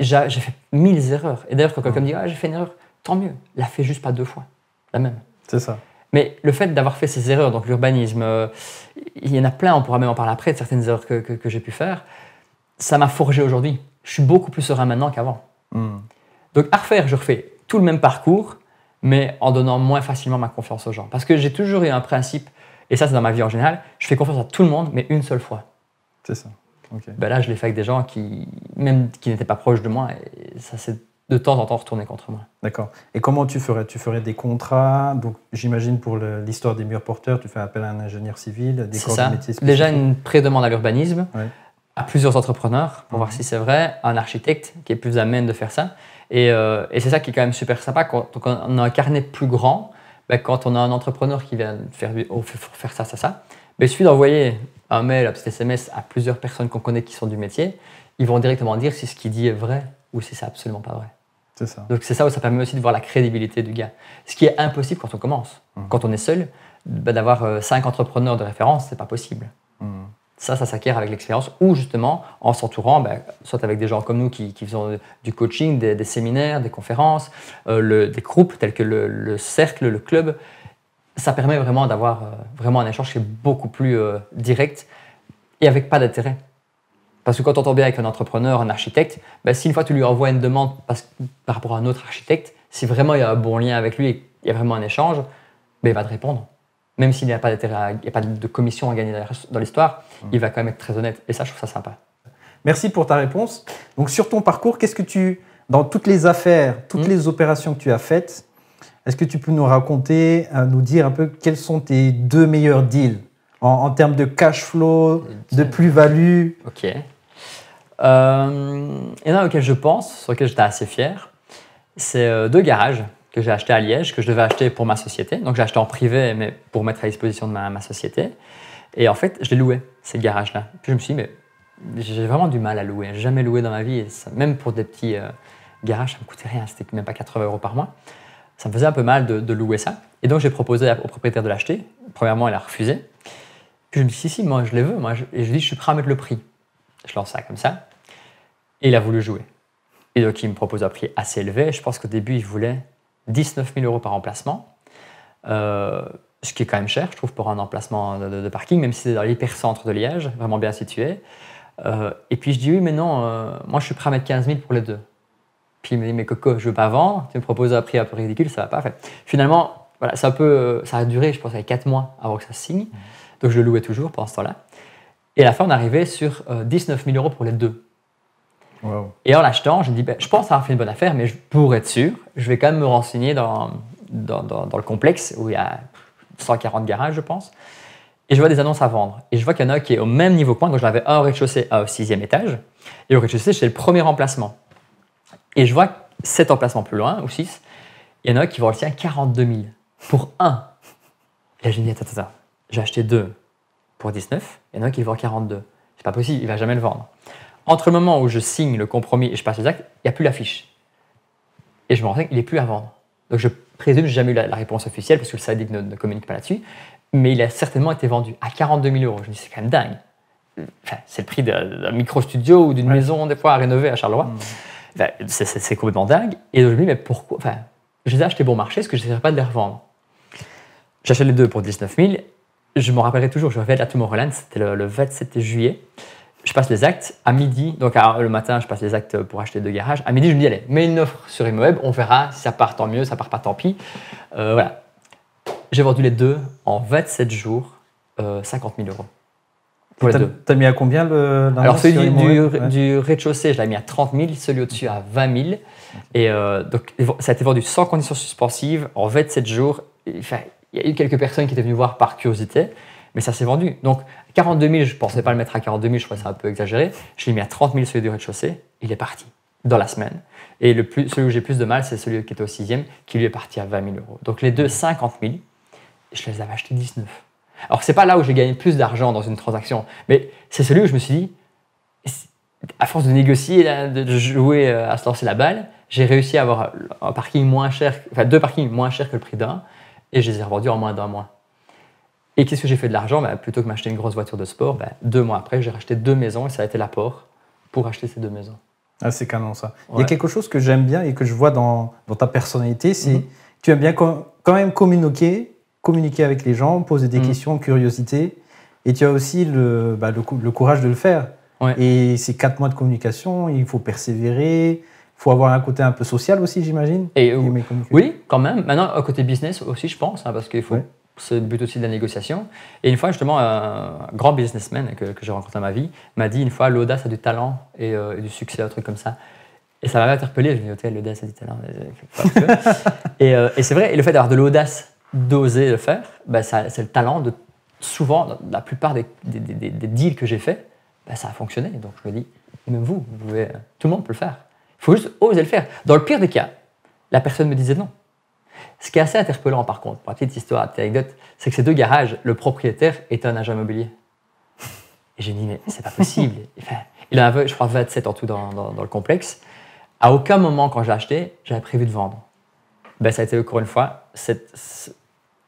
j'ai fait mille erreurs. Et d'ailleurs, quand quelqu'un me dit mhm. ah, j'ai fait une erreur, tant mieux, la fait juste pas deux fois, la même. C'est ça. Mais le fait d'avoir fait ces erreurs, donc l'urbanisme, euh, il y en a plein, on pourra même en parler après, de certaines erreurs que, j'ai pu faire, ça m'a forgé aujourd'hui. Je suis beaucoup plus serein maintenant qu'avant. Hmm. Donc à refaire, je refais tout le même parcours, mais en donnant moins facilement ma confiance aux gens. Parce que j'ai toujours eu un principe, et ça c'est dans ma vie en général, je fais confiance à tout le monde, mais une seule fois. C'est ça. Ben là, je l'ai fait avec des gens qui, même qui n'étaient pas proches de moi, et ça s'est de temps en temps retourné contre moi. D'accord. Et comment tu ferais Tu ferais des contrats Donc, j'imagine pour l'histoire des murs porteurs, tu fais appel à un ingénieur civil, des corps ça. de Déjà une pré-demande à l'urbanisme, à plusieurs entrepreneurs pour mhm. voir si c'est vrai, un architecte qui est plus à même de faire ça. Euh, et, c'est ça qui est quand même super sympa quand, on a un carnet plus grand, ben, quand on a un entrepreneur qui vient faire, faire ça, ça, ça, ben, il suffit d'envoyer un mail, un petit SMS à plusieurs personnes qu'on connaît qui sont du métier. Ils vont directement dire si ce qu'il dit est vrai ou si c'est absolument pas vrai. C'est ça. Donc c'est ça où ça permet aussi de voir la crédibilité du gars. Ce qui est impossible quand on commence. Mmh. Quand on est seul, ben, d'avoir euh, cinq entrepreneurs de référence, c'est pas possible. Mmh. Ça, ça s'acquiert avec l'expérience ou justement en s'entourant, ben, soit avec des gens comme nous qui, qui faisons du coaching, des, séminaires, des conférences, euh, des groupes tels que le, cercle, le club. Ça permet vraiment d'avoir euh, vraiment un échange qui est beaucoup plus euh, direct et avec pas d'intérêt. Parce que quand on tombe bien avec un entrepreneur, un architecte, ben, si une fois tu lui envoies une demande par rapport à un autre architecte, si vraiment il y a un bon lien avec lui et il y a vraiment un échange, ben, il va te répondre même s'il n'y a pas pas de commission à gagner dans l'histoire, mm. il va quand même être très honnête. Et ça, je trouve ça sympa. Merci pour ta réponse. Donc, sur ton parcours, qu'est-ce que tu, dans toutes les affaires, toutes mm. les opérations que tu as faites, est-ce que tu peux nous raconter, euh, nous dire un peu quels sont tes deux meilleurs deals en, termes de cash flow, de plus-value Ok. Et euh, il y en auquel je pense, sur lequel j'étais assez fier, c'est euh, deux garages que j'ai acheté à Liège, que je devais acheter pour ma société. Donc j'ai acheté en privé, mais pour mettre à disposition de ma, société. Et en fait, je l'ai loué, ce garage là Puis je me suis dit, mais j'ai vraiment du mal à louer. J'ai jamais loué dans ma vie. Et même pour des petits euh, garages, ça me coûtait rien. C'était même pas 80 euros par mois. Ça me faisait un peu mal de, louer ça. Et donc j'ai proposé au propriétaire de l'acheter. Premièrement, elle a refusé. Puis je me suis dit, si, moi je les veux. Moi. Et je lui ai dit, je suis prêt à mettre le prix. Je lance ça comme ça. Et il a voulu jouer. Et donc il me propose un prix assez élevé. Je pense qu'au début, il voulait 19 000 euros par emplacement, euh, ce qui est quand même cher, je trouve, pour un emplacement de, parking, même si c'est dans l'hypercentre de Liège, vraiment bien situé. Euh, et puis je dis oui, mais non, euh, moi je suis prêt à mettre 15 000 pour les deux. Puis il me dit, mais Coco, je veux pas vendre, tu me proposes un prix un peu ridicule, ça va pas. Finalement, voilà, ça, peut, ça a duré, je pense, 4 mois avant que ça se signe. Mmh. Donc je le louais toujours pendant ce temps-là. Et à la fin, on arrivait sur 19 000 euros pour les deux. Et en l'achetant, je me dis, ben, je pense avoir fait une bonne affaire, mais pour être sûr, je vais quand même me renseigner dans, dans, le complexe où il y a 140 garages, je pense. Et je vois des annonces à vendre. Et je vois qu'il y en a qui est au même niveau que moi. Donc, je l'avais un au rez-de-chaussée, au sixième étage. Et au rez-de-chaussée, c'est le premier emplacement. Et je vois sept emplacements plus loin, ou six, il y en a qui vend aussi à 42 000 pour un. Et là, je me dis, attends, attends, j'ai acheté deux pour 19. Il y en a qui vend 42. C'est pas possible, il va jamais le vendre. Entre le moment où je signe le compromis et je passe les actes, il n'y a plus l'affiche. Et je me rends compte qu'il n'est plus à vendre. Donc je présume, j'ai jamais eu la, réponse officielle parce que le syndic ne, ne communique pas là-dessus, mais il a certainement été vendu à 42 000 euros. Je me dis, c'est quand même dingue. c'est le prix d'un micro-studio ou d'une maison, des fois, à rénover à Charleroi. Mmh. c'est complètement dingue. Et je me dis, mais pourquoi enfin, Je les ai achetés bon marché, parce que je n'essaierai pas de les revendre J'achète les deux pour 19 000. Je me rappellerai toujours, je reviens à la Tomorrowland, c'était le 27 juillet je passe les actes à midi. Donc le matin, je passe les actes pour acheter deux garages. À midi, je me dis allez, mets une offre sur Immoweb, on verra si ça part tant mieux, ça part pas tant pis. Euh, voilà. J'ai vendu les deux en 27 jours, 50 euh, 000 euros. Pour les deux. T'as mis à combien le Alors celui du, rez-de-chaussée, je l'ai mis à 30 000, celui au-dessus à 20 000. Et euh, donc ça a été vendu sans conditions suspensive en 27 jours. il y a eu quelques personnes qui étaient venues voir par curiosité, mais ça s'est vendu. Donc 42 000, je ne pensais pas le mettre à 42 000, je trouvais ça un peu exagéré. Je l'ai mis à 30 000 celui du rez-de-chaussée. Il est parti dans la semaine. Et le plus, celui où j'ai plus de mal, c'est celui qui était au sixième, qui lui est parti à 20 000 euros. Donc les deux, 50 000, je les avais achetés 19. Alors c'est pas là où j'ai gagné plus d'argent dans une transaction, mais c'est celui où je me suis dit, à force de négocier, de jouer euh, à se lancer la balle, j'ai réussi à avoir un parking moins cher, enfin deux parkings moins chers que le prix d'un, et je les ai revendus en moins d'un mois. Et qu'est-ce que j'ai fait de l'argent bah, Plutôt que m'acheter une grosse voiture de sport, bah, deux mois après, j'ai racheté deux maisons et ça a été l'apport pour acheter ces deux maisons. Ah, c'est canon ça. Il y a quelque chose que j'aime bien et que je vois dans, ta personnalité, c'est que mhm. tu aimes bien quand même communiquer, communiquer avec les gens, poser des mhm. questions, curiosité, et tu as aussi le, bah, le, courage de le faire. Et ces quatre mois de communication, il faut persévérer, il faut avoir un côté un peu social aussi, j'imagine. Et, oui, quand même. Maintenant, au côté business aussi, je pense, hein, parce qu'il faut c'est le but aussi de la négociation. Et une fois, justement, un grand businessman que, que j'ai rencontré dans ma vie m'a dit une fois l'audace a du talent et, euh, du succès, un truc comme ça. Et ça m'avait interpellé. Je me dis, l'audace a du talent. Euh, et, euh, et c'est vrai, et le fait d'avoir de l'audace, d'oser le faire, bah, c'est le talent de souvent, la plupart des, des, des, deals que j'ai faits, bah, ça a fonctionné. Donc je me dis, même vous, vous pouvez, tout le monde peut le faire. Il faut juste oser le faire. Dans le pire des cas, la personne me disait non. Ce qui est assez interpellant, par contre, pour la petite histoire, petite anecdote, c'est que ces deux garages, le propriétaire était un agent immobilier. Et j'ai dit, mais c'est pas possible. il en avait, je crois, 27 en tout dans, le complexe. À aucun moment, quand j'ai acheté, j'avais prévu de vendre. Ben, ça a été encore une fois cette,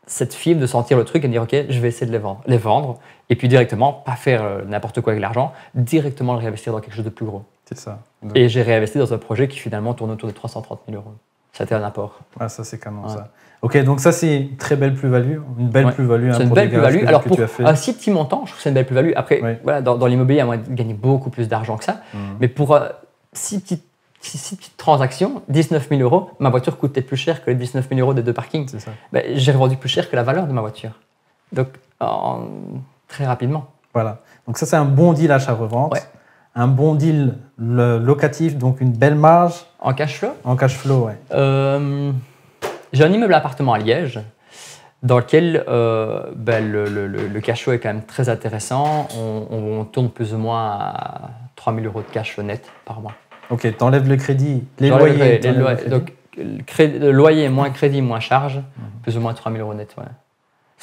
cette de sentir le truc et de dire, OK, je vais essayer de les vendre. Les vendre et puis directement, pas faire euh, n'importe quoi avec l'argent, directement le réinvestir dans quelque chose de plus gros. C'est ça. Et j'ai réinvesti dans un projet qui finalement tourne autour de 330 000 euros ça été un apport. Ah, ça, c'est canon, ça Ok, donc ça, c'est une très belle plus-value, une belle plus-value. Hein, c'est une belle plus-value. Alors, pour un si petit montant, je trouve que c'est une belle plus-value. Après, voilà, dans, dans l'immobilier, à moins de gagner beaucoup plus d'argent que ça. Mmh. Mais pour euh, six petites transactions, 19 000 euros, ma voiture coûtait plus cher que les 19 000 euros des deux parkings. Ben, J'ai revendu plus cher que la valeur de ma voiture. Donc, très rapidement. Voilà. Donc ça, c'est un bon deal achat-revente. Ouais un bon deal locatif, donc une belle marge. En cash flow En cash flow, ouais. Euh, j'ai un immeuble appartement à Liège dans lequel euh, bah, le, cash flow est quand même très intéressant. On, tourne plus ou moins à 3000 euros de cash net par mois. Ok, tu enlèves le crédit, les loyers. Le, donc, loyer moins crédit moins charge, mhm. plus ou moins 3 3000 euros net. Ouais.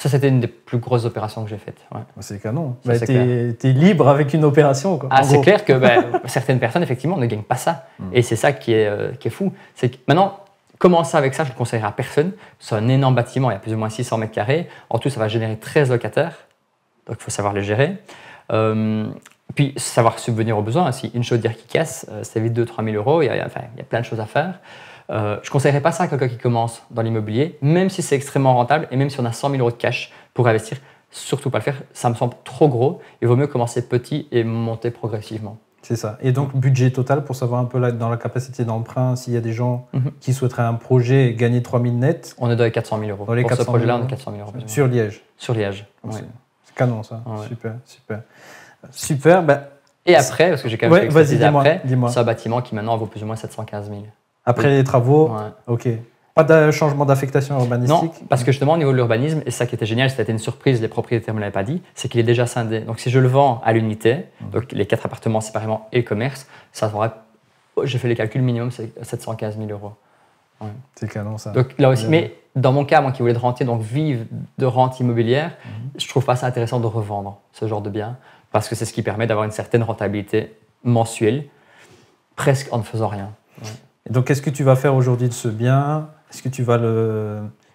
Ça, c'était une des plus grosses opérations que j'ai faites. C'est canon. tu es, libre avec une opération. Ah, c'est clair que bah, certaines personnes, effectivement, ne gagnent pas ça. Hmm. Et c'est ça qui est, euh, fou. C'est maintenant, commencer avec ça, je ne le conseillerais à personne. C'est un énorme bâtiment, il y a plus ou moins 600 mètres carrés. En tout, ça va générer 13 locataires. Donc, il faut savoir les gérer. Euh, puis, savoir subvenir aux besoins. Si une chaudière qui casse, euh, ça évite 2-3 000 euros. il y a plein de choses à faire. Euh, je ne conseillerais pas ça à quelqu'un qui commence dans l'immobilier, même si c'est extrêmement rentable et même si on a 100 000 euros de cash pour investir. Surtout pas le faire, ça me semble trop gros. Il vaut mieux commencer petit et monter progressivement. C'est ça. Et donc, budget total pour savoir un peu dans la capacité d'emprunt, s'il y a des gens mhm. qui souhaiteraient un projet gagner 3 000 net. On est dans les 400 000 euros. Dans les pour ce projet-là, on est 400 000 euros. Sur Liège. Sur Liège. Oh, c'est canon, ça. Super, super. Super. Bah, et après, parce que j'ai quand même ouais, après, c'est un bâtiment qui maintenant vaut plus ou moins 715 000. Après les travaux Ok. Pas de changement d'affectation urbanistique Non, parce que justement, au niveau de l'urbanisme, et ça qui était génial, c'était une surprise, les propriétaires ne me l'avaient pas dit, c'est qu'il est déjà scindé. Donc si je le vends à l'unité, mm. donc les quatre appartements séparément et le commerce, ça sera... Oh, j'ai fait les calculs minimum, c'est 715 000 euros. C'est canon ça. mais dans mon cas, moi qui voulais de rentier, donc vivre de rente immobilière, mm. je trouve pas ça intéressant de revendre ce genre de bien, parce que c'est ce qui permet d'avoir une certaine rentabilité mensuelle, presque en ne faisant rien. Donc, qu'est-ce que tu vas faire aujourd'hui de ce bien Est-ce que tu vas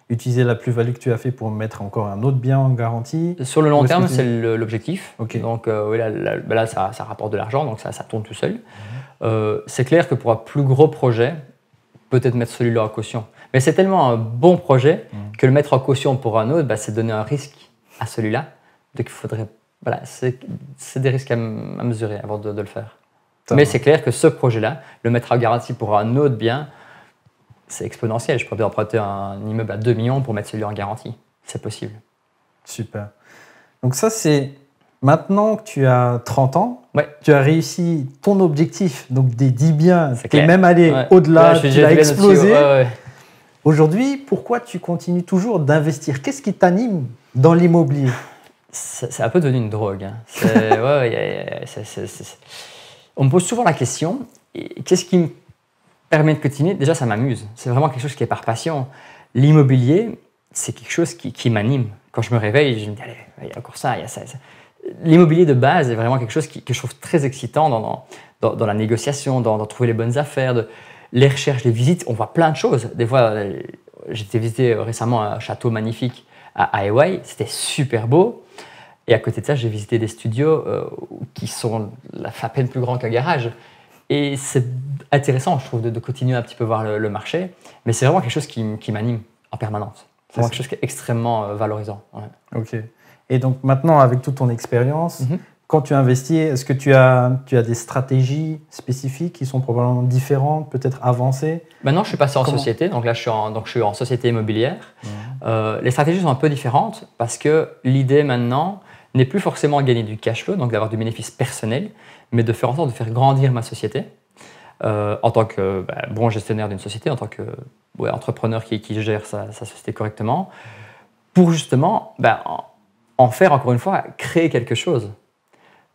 utiliser la plus-value que tu as fait pour mettre encore un autre bien en garantie Sur le long terme, c'est l'objectif. Donc euh, là, ben ça, rapporte de l'argent, donc ça, tourne tout seul. Mhm. Euh, c'est clair que pour un plus gros projet, peut-être mettre celui-là en caution. Mais c'est tellement un bon projet mhm. que le mettre en caution pour un autre, ben, c'est donner un risque à celui-là. Donc il faudrait... Voilà, c'est des risques à, mesurer avant de le faire. Mais c'est clair que ce projet-là, le mettre à garantie pour un autre bien, c'est exponentiel. Je pourrais emprunter un immeuble à 2 millions pour mettre celui-là en garantie. C'est possible. Super. Donc ça, c'est maintenant que tu as 30 ans, tu as réussi ton objectif, donc des 10 biens, tu es même allé au-delà, tu l'as explosé. Aujourd'hui, pourquoi tu continues toujours d'investir Qu'est-ce qui t'anime dans l'immobilier C'est un peu devenu une drogue. Hein. On me pose souvent la question, qu'est-ce qui me permet de continuer Déjà, ça m'amuse. C'est vraiment quelque chose qui est par passion. L'immobilier, c'est quelque chose qui, m'anime. Quand je me réveille, je me dis, allez, il y a encore ça, il y a ça. L'immobilier de base est vraiment quelque chose qui, que je trouve très excitant dans, la négociation, dans, trouver les bonnes affaires, les recherches, les visites. On voit plein de choses. Des fois, euh, j'étais visité récemment un château magnifique à Hawaii. C'était super beau. Et à côté de ça, j'ai visité des studios euh, qui sont à peine plus grands qu'un garage. Et c'est intéressant, je trouve, de, continuer un petit peu voir le, marché. Mais c'est vraiment quelque chose qui, m'anime en permanence. C'est quelque chose qui est extrêmement euh, valorisant. Ok. Et donc maintenant, avec toute ton expérience, mhm. quand tu investis, est-ce que tu as, tu as des stratégies spécifiques qui sont probablement différentes, peut-être avancées Maintenant, je suis passé en société, donc là, je suis en, donc, je suis en société immobilière. Euh, les stratégies sont un peu différentes parce que l'idée maintenant, n'est plus forcément gagner du cash flow, donc d'avoir du bénéfice personnel, mais de faire en sorte de faire grandir ma société euh, en tant que bah, bon gestionnaire d'une société, en tant que entrepreneur qui, qui gère sa, société correctement, pour justement bah, en, faire encore une fois créer quelque chose.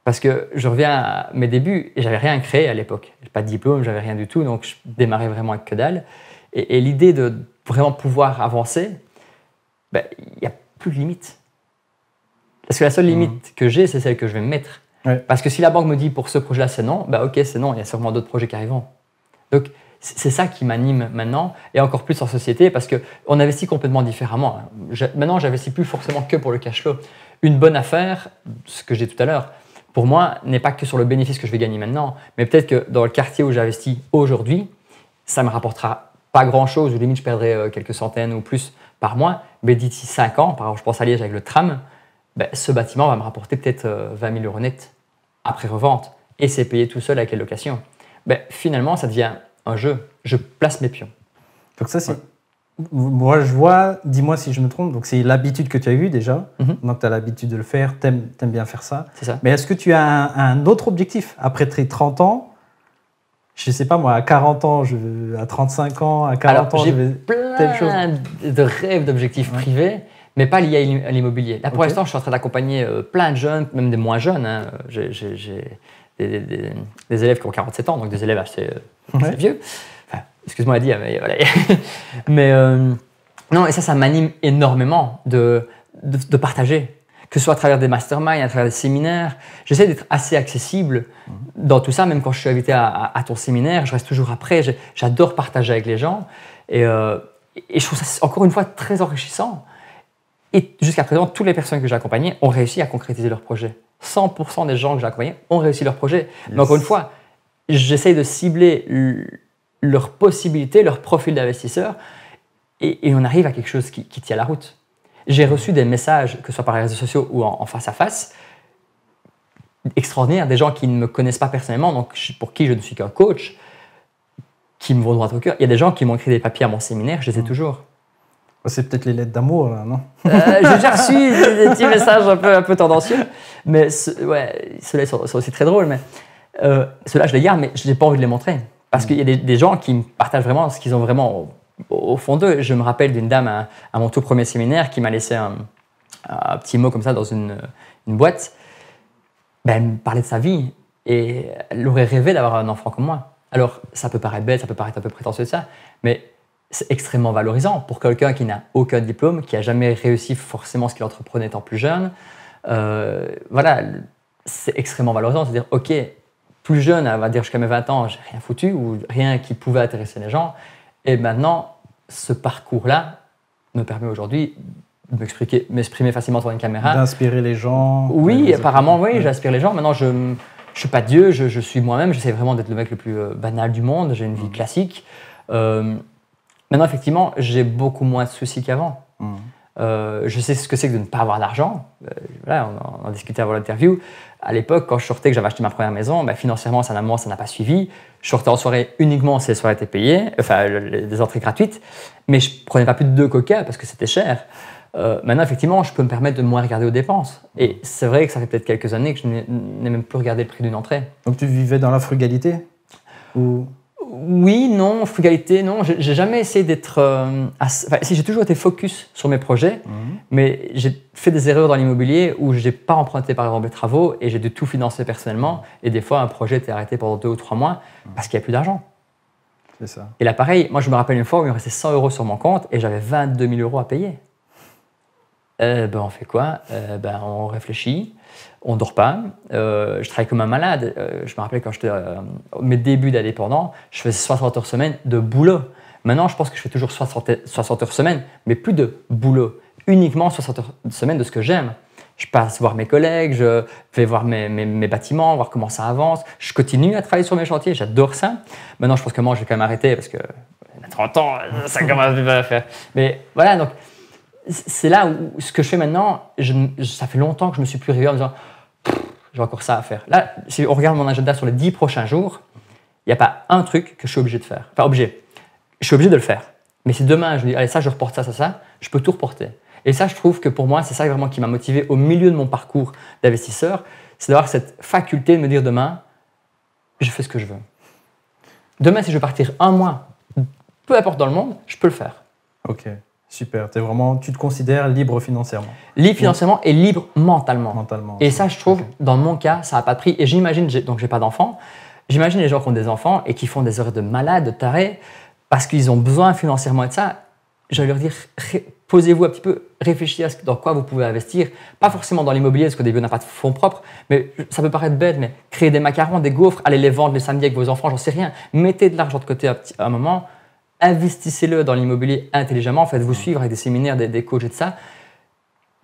Parce que je reviens à mes débuts, et j'avais rien créé à l'époque. Pas de diplôme, j'avais rien du tout, donc je démarrais vraiment avec que dalle. Et, l'idée de vraiment pouvoir avancer, bah, il n'y a plus de limite. Parce que la seule limite mmh. que j'ai, c'est celle que je vais mettre. Parce que si la banque me dit pour ce projet-là, c'est non, bah ok, c'est non, il y a sûrement d'autres projets qui arriveront. Donc, c'est ça qui m'anime maintenant, et encore plus en société, parce qu'on investit complètement différemment. Maintenant, j'investis plus forcément que pour le cash flow. Une bonne affaire, ce que j'ai tout à l'heure, pour moi, n'est pas que sur le bénéfice que je vais gagner maintenant, mais peut-être que dans le quartier où j'investis aujourd'hui, ça me rapportera pas grand-chose, ou limite je perdrai euh, quelques centaines ou plus par mois, mais d'ici 5 ans, par exemple, je pense à Liège avec le tram, ben, ce bâtiment va me rapporter peut-être 20 euh, 000 euros net après revente et c'est payé tout seul avec les locations. Ben, finalement, ça devient un jeu. Je place mes pions. Donc ça, c'est... Moi, je vois, dis-moi si je me trompe, donc c'est l'habitude que tu as eue déjà, donc mhm. tu as l'habitude de le faire, t'aimes aimes bien faire ça. C'est ça. Mais est-ce que tu as un, autre objectif Après 30 ans, je sais pas moi, à 40 ans, je, à 35 ans, à 40 ans, J'ai Plein de rêves, d'objectifs privés mais pas lié à l'immobilier. Là, pour l'instant, je suis en train d'accompagner euh, plein de jeunes, même des moins jeunes. Hein. J'ai, des, élèves qui ont 47 ans, donc des élèves assez, euh, vieux. excuse-moi à dire, mais voilà. mais euh, non, et ça, ça m'anime énormément de, de, partager, que ce soit à travers des masterminds, à travers des séminaires. J'essaie d'être assez accessible mmh. dans tout ça, même quand je suis invité à, ton séminaire, je reste toujours après. J'adore partager avec les gens. Et, et je trouve ça, encore une fois, très enrichissant et jusqu'à présent, toutes les personnes que j'ai accompagnées ont réussi à concrétiser leur projet. 100% des gens que j'ai accompagnés ont réussi leur projet. Mais encore une fois, j'essaye de cibler leurs possibilités, leur profil d'investisseur, et, on arrive à quelque chose qui, tient la route. J'ai reçu des messages, que ce soit par les réseaux sociaux ou en, face à face, extraordinaires, des gens qui ne me connaissent pas personnellement, donc pour qui je ne suis qu'un coach, qui me vont droit au cœur. Il y a des gens qui m'ont écrit des papiers à mon séminaire, je les ai mm. toujours. Bah, c'est peut-être les lettres d'amour, là, non euh, J'ai déjà reçu des, petits messages un peu, un peu tendancieux. Mais ouais, ceux-là sont, aussi très drôles. Mais euh, ceux-là, je les garde, mais je n'ai pas envie de les montrer. Parce qu'il y a des, gens qui me partagent vraiment ce qu'ils ont vraiment au, fond d'eux. Je me rappelle d'une dame à, mon tout premier séminaire qui m'a laissé un, petit mot comme ça dans une, boîte. Ben, elle me parlait de sa vie et elle aurait rêvé d'avoir un enfant comme moi. Alors, ça peut paraître bête, ça peut paraître un peu prétentieux, ça, mais c'est extrêmement valorisant pour quelqu'un qui n'a aucun diplôme, qui n'a jamais réussi forcément ce qu'il entreprenait en plus jeune. Euh, voilà, c'est extrêmement valorisant. de dire OK, plus jeune, on va dire jusqu'à mes 20 ans, j'ai rien foutu ou rien qui pouvait intéresser les gens. Et maintenant, ce parcours-là me permet aujourd'hui de m'exprimer facilement devant une caméra. D'inspirer les gens. Oui, apparemment, oui, j'inspire les gens. Maintenant, je ne suis pas Dieu, je, suis moi-même. J'essaie vraiment d'être le mec le plus euh, banal du monde. J'ai une vie mhm. classique. Euh, Maintenant, effectivement, j'ai beaucoup moins de soucis qu'avant. Mmh. Euh, je sais ce que c'est que de ne pas avoir d'argent. Euh, on, en, discutait avant l'interview. À l'époque, quand je sortais, que j'avais acheté ma première maison, ben, financièrement, ça n'a pas suivi. Je sortais en soirée uniquement si les soirées étaient payées, enfin, des entrées gratuites. Mais je prenais pas plus de deux coca parce que c'était cher. Euh, maintenant, effectivement, je peux me permettre de moins regarder aux dépenses. Et c'est vrai que ça fait peut-être quelques années que je n'ai même plus regardé le prix d'une entrée. Donc tu vivais dans la frugalité oui, non, frugalité, non. J'ai jamais essayé d'être. Euh, si j'ai toujours été focus sur mes projets, mhm. mais j'ai fait des erreurs dans l'immobilier où n'ai pas emprunté par exemple mes travaux et j'ai dû tout financer personnellement. Mhm. Et des fois, un projet était arrêté pendant deux ou trois mois mhm. parce qu'il n'y a plus d'argent. C'est ça. Et là, pareil, moi je me rappelle une fois où il me restait 100 euros sur mon compte et j'avais 22 000 euros à payer. Eh ben, on fait quoi eh Ben, on réfléchit on dort pas, euh, je travaille comme un malade. Euh, je me rappelle quand j'étais au euh, mes débuts d'indépendant, je faisais 60 heures semaine de boulot. Maintenant, je pense que je fais toujours 60, heures semaine, mais plus de boulot, uniquement 60 heures semaine de ce que j'aime. Je passe voir mes collègues, je vais voir mes, mes, bâtiments, voir comment ça avance. Je continue à travailler sur mes chantiers, j'adore ça. Maintenant, je pense que moi, je vais quand même arrêter parce que à 30 ans, ça commence à faire. Mais voilà, donc c'est là où ce que je fais maintenant, ça fait longtemps que je me suis plus réveillé en me disant j'ai encore ça à faire. Là, si on regarde mon agenda sur les 10 prochains jours, il n'y a pas un truc que je suis obligé de faire. Enfin, obligé. Je suis obligé de le faire. Mais si demain, je dis, allez, ça, je reporte ça, ça, ça, je peux tout reporter. Et ça, je trouve que pour moi, c'est ça vraiment qui m'a motivé au milieu de mon parcours d'investisseur, c'est d'avoir cette faculté de me dire demain, je fais ce que je veux. Demain, si je veux partir un mois, peu importe dans le monde, je peux le faire. Ok. Super, es vraiment, tu te considères libre financièrement. Libre financièrement et libre mentalement. mentalement et ça, je trouve, dans mon cas, ça n'a pas pris. Et j'imagine, donc j'ai pas d'enfants, j'imagine les gens qui ont des enfants et qui font des heures de malades, de tarés, parce qu'ils ont besoin financièrement de ça. Je vais leur dire, posez-vous un petit peu, réfléchissez à ce, dans quoi vous pouvez investir. Pas forcément dans l'immobilier, parce qu'au début, on n'a pas de fonds propres, mais ça peut paraître bête, mais créer des macarons, des gaufres, allez les vendre les samedis avec vos enfants, j'en sais rien. Mettez de l'argent de côté à un moment investissez-le dans l'immobilier intelligemment, faites-vous suivre avec des séminaires, des, des coachs et de ça.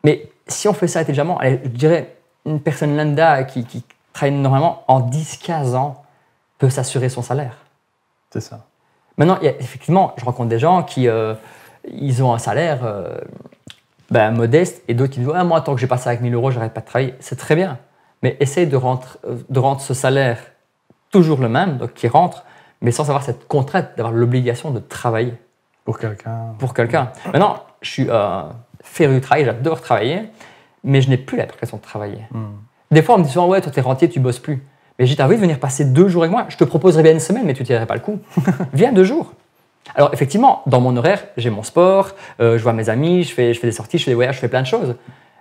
Mais si on fait ça intelligemment, je dirais, une personne lambda qui, qui traîne normalement en 10-15 ans peut s'assurer son salaire. C'est ça. Maintenant, il effectivement, je rencontre des gens qui euh, ils ont un salaire euh, ben, modeste et d'autres qui disent ah, Moi, tant que j'ai pas 1000 euros, je j'arrête pas de travailler. C'est très bien. Mais essayez de euh, de rendre ce salaire toujours le même, donc qui rentre, mais sans avoir cette contrainte d'avoir l'obligation de travailler. Pour quelqu'un. Pour quelqu'un. Maintenant, je suis euh, féru du travail, j'adore travailler, mais je n'ai plus la pression de travailler. Hmm. Des fois, on me dit souvent, ouais, toi, t'es rentier, tu bosses plus. Mais j'ai envie de venir passer deux jours avec moi. Je te proposerais bien une semaine, mais tu tirerais pas le coup. Viens deux jours. Alors effectivement, dans mon horaire, j'ai mon sport, euh, je vois mes amis, je fais, je fais des sorties, je fais des voyages, je fais plein de choses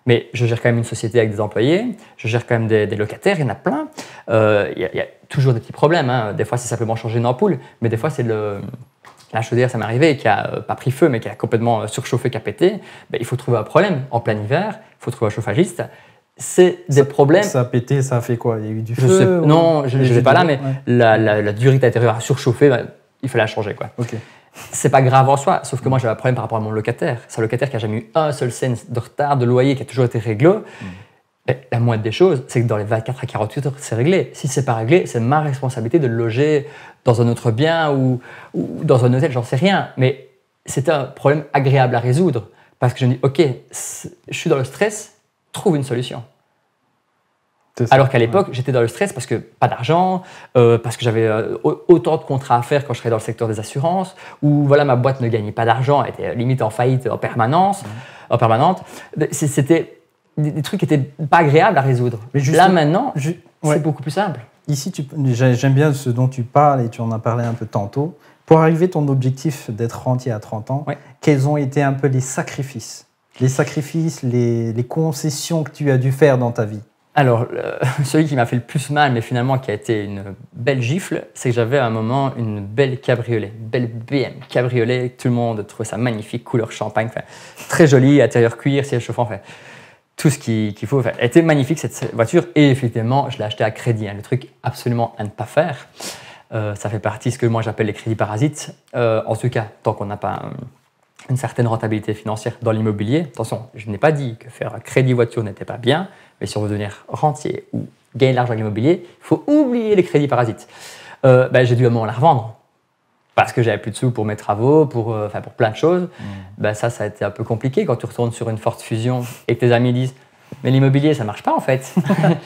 mais je gère quand même une société avec des employés, je gère quand même des, locataires, il y en a plein. Euh, il y, a toujours des petits problèmes. Hein. Des fois, c'est simplement changer une ampoule, mais des fois, c'est le. La chaudière, ça m'est arrivé, qui a euh, pas pris feu, mais qui a complètement euh, surchauffé, qui a pété. Ben, il faut trouver un problème en plein hiver, il faut trouver un chauffagiste c'est des problèmes. Ça a pété, ça a fait quoi Il y a eu du feu Non, je ne vais pas là, mais la, la, la, durite intérieure a surchauffé, ben, il fallait la changer. Quoi. Okay c'est pas grave en soi, sauf que moi j'ai un problème par rapport à mon locataire. C'est un locataire qui a jamais eu un seul sens de retard de loyer, qui a toujours été réglo. Mm. la moindre des choses, c'est que dans les 24 à 48 heures, c'est réglé. Si c'est pas réglé, c'est ma responsabilité de loger dans un autre bien ou, dans un hôtel, j'en sais rien. Mais c'est un problème agréable à résoudre parce que je me dis, ok, je suis dans le stress, trouve une solution. Alors qu'à l'époque, j'étais dans le stress parce que pas d'argent, euh, parce que j'avais euh, autant de contrats à faire quand je serais dans le secteur des assurances, ou voilà, ma boîte ne gagnait pas d'argent, était limite en faillite en permanence, en permanente. C'était des trucs qui n'étaient pas agréables à résoudre. Là maintenant, c'est beaucoup plus simple. Ici, j'aime bien ce dont tu parles et tu en as parlé un peu tantôt. Pour arriver à ton objectif d'être rentier à 30 ans, quels ont été un peu les sacrifices Les sacrifices, les concessions que tu as dû faire dans ta vie alors, euh, celui qui m'a fait le plus mal, mais finalement qui a été une belle gifle, c'est que j'avais à un moment une belle cabriolet, belle BM cabriolet. Tout le monde trouvait ça magnifique, couleur champagne, très jolie, intérieur cuir, siège chauffant, fait, tout ce qu'il faut. elle était magnifique cette voiture et effectivement, je l'ai achetée à crédit. Hein, le truc absolument à ne pas faire. Euh, ça fait partie de ce que moi j'appelle les crédits parasites. Euh, en tout cas, tant qu'on n'a pas une certaine rentabilité financière dans l'immobilier. Attention, je n'ai pas dit que faire un crédit voiture n'était pas bien mais si on veut devenir rentier ou gagner de l'argent avec l'immobilier, il faut oublier les crédits parasites. Euh, ben, j'ai dû à un moment la revendre parce que j'avais plus de sous pour mes travaux, pour, euh, pour plein de choses. Bah, ça, ça a été un peu compliqué quand tu retournes sur une forte fusion et que tes amis disent Mais l'immobilier, ça marche pas en fait.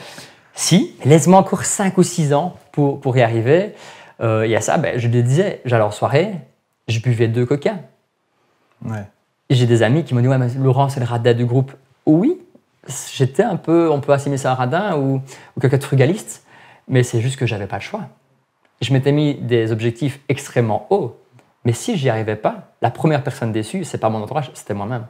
si, laisse-moi encore 5 ou 6 ans pour, pour y arriver. Il y a ça, ben, je le disais, j'allais en soirée, je buvais deux coca. Ouais. J'ai des amis qui m'ont dit Ouais, mais Laurent, c'est le radar du groupe. Oui, j'étais un peu, on peut assimiler ça à radin ou, ou quelqu'un de frugaliste, mais c'est juste que j'avais pas le choix. Je m'étais mis des objectifs extrêmement hauts, mais si j'y arrivais pas, la première personne déçue, c'est pas mon entourage, c'était moi-même.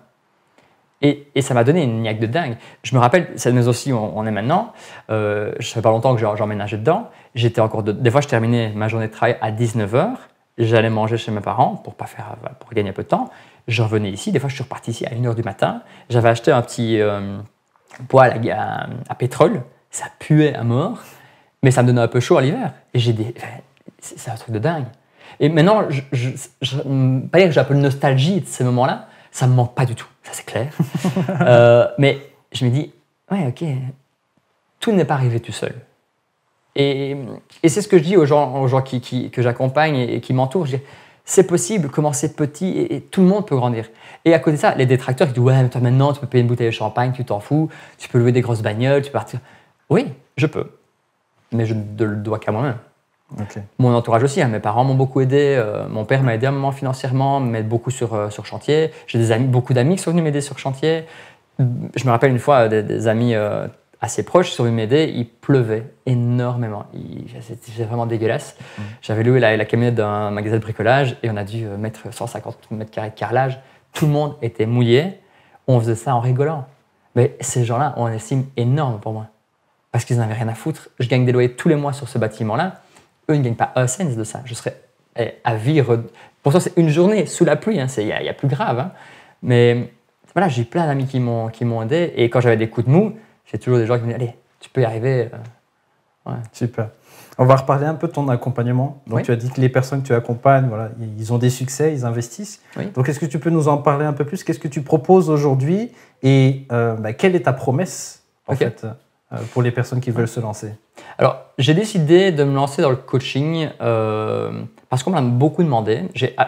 Et, et, ça m'a donné une niaque de dingue. Je me rappelle, cette nous aussi, on, on est maintenant. Euh, je ne fais pas longtemps que j'ai emménagé dedans. J'étais encore des fois, je terminais ma journée de travail à 19h. J'allais manger chez mes parents pour, pas faire, pour gagner un peu de temps. Je revenais ici. Des fois, je suis reparti ici à 1h du matin. J'avais acheté un petit, euh, poêle à, pétrole, ça puait à mort, mais ça me donnait un peu chaud à l'hiver. Et j'ai des. C'est un truc de dingue. Et maintenant, je, je, pas dire que j'ai un peu de nostalgie de ces moments-là, ça me manque pas du tout, ça c'est clair. Euh, mais je me dis, ouais, ok, tout n'est pas arrivé tout seul. Et, et c'est ce que je dis aux gens, aux gens qui, que j'accompagne et, qui m'entourent. C'est possible, commencer petit et, tout le monde peut grandir. Et à côté de ça, les détracteurs qui disent Ouais, toi maintenant, tu peux payer une bouteille de champagne, tu t'en fous, tu peux louer des grosses bagnoles, tu peux partir. Oui, je peux. Mais je ne le dois qu'à moi-même. Mon entourage aussi, hein. mes parents m'ont beaucoup aidé, euh, mon père m'a aidé un moment financièrement, m'aide beaucoup sur, euh, sur chantier. J'ai des amis, beaucoup d'amis qui sont venus m'aider sur chantier. Je me rappelle une fois euh, des, amis assez proches, sur une il pleuvait énormément. C'était vraiment dégueulasse. Mmh. J'avais loué la, la camionnette d'un magasin de bricolage et on a dû euh, mettre 150 mètres carrés de carrelage. Tout le monde était mouillé. On faisait ça en rigolant. Mais ces gens-là ont une estime énorme pour moi. Parce qu'ils n'avaient rien à foutre. Je gagne des loyers tous les mois sur ce bâtiment-là. Eux ils ne gagnent pas un sens de ça. Je serais eh, à vivre. pourtant c'est une journée sous la pluie. Il hein. n'y a, plus grave. Hein. Mais voilà, j'ai plein d'amis qui m'ont aidé. Et quand j'avais des coups de mou, a toujours des gens qui me disent Allez, tu peux y arriver. Euh, Super. On va reparler un peu de ton accompagnement. Donc, tu as dit que les personnes que tu accompagnes, voilà, ils ont des succès, ils investissent. Donc, est-ce que tu peux nous en parler un peu plus Qu'est-ce que tu proposes aujourd'hui et euh, bah, quelle est ta promesse en fait euh, pour les personnes qui veulent se lancer Alors, j'ai décidé de me lancer dans le coaching parce qu'on m'a beaucoup demandé.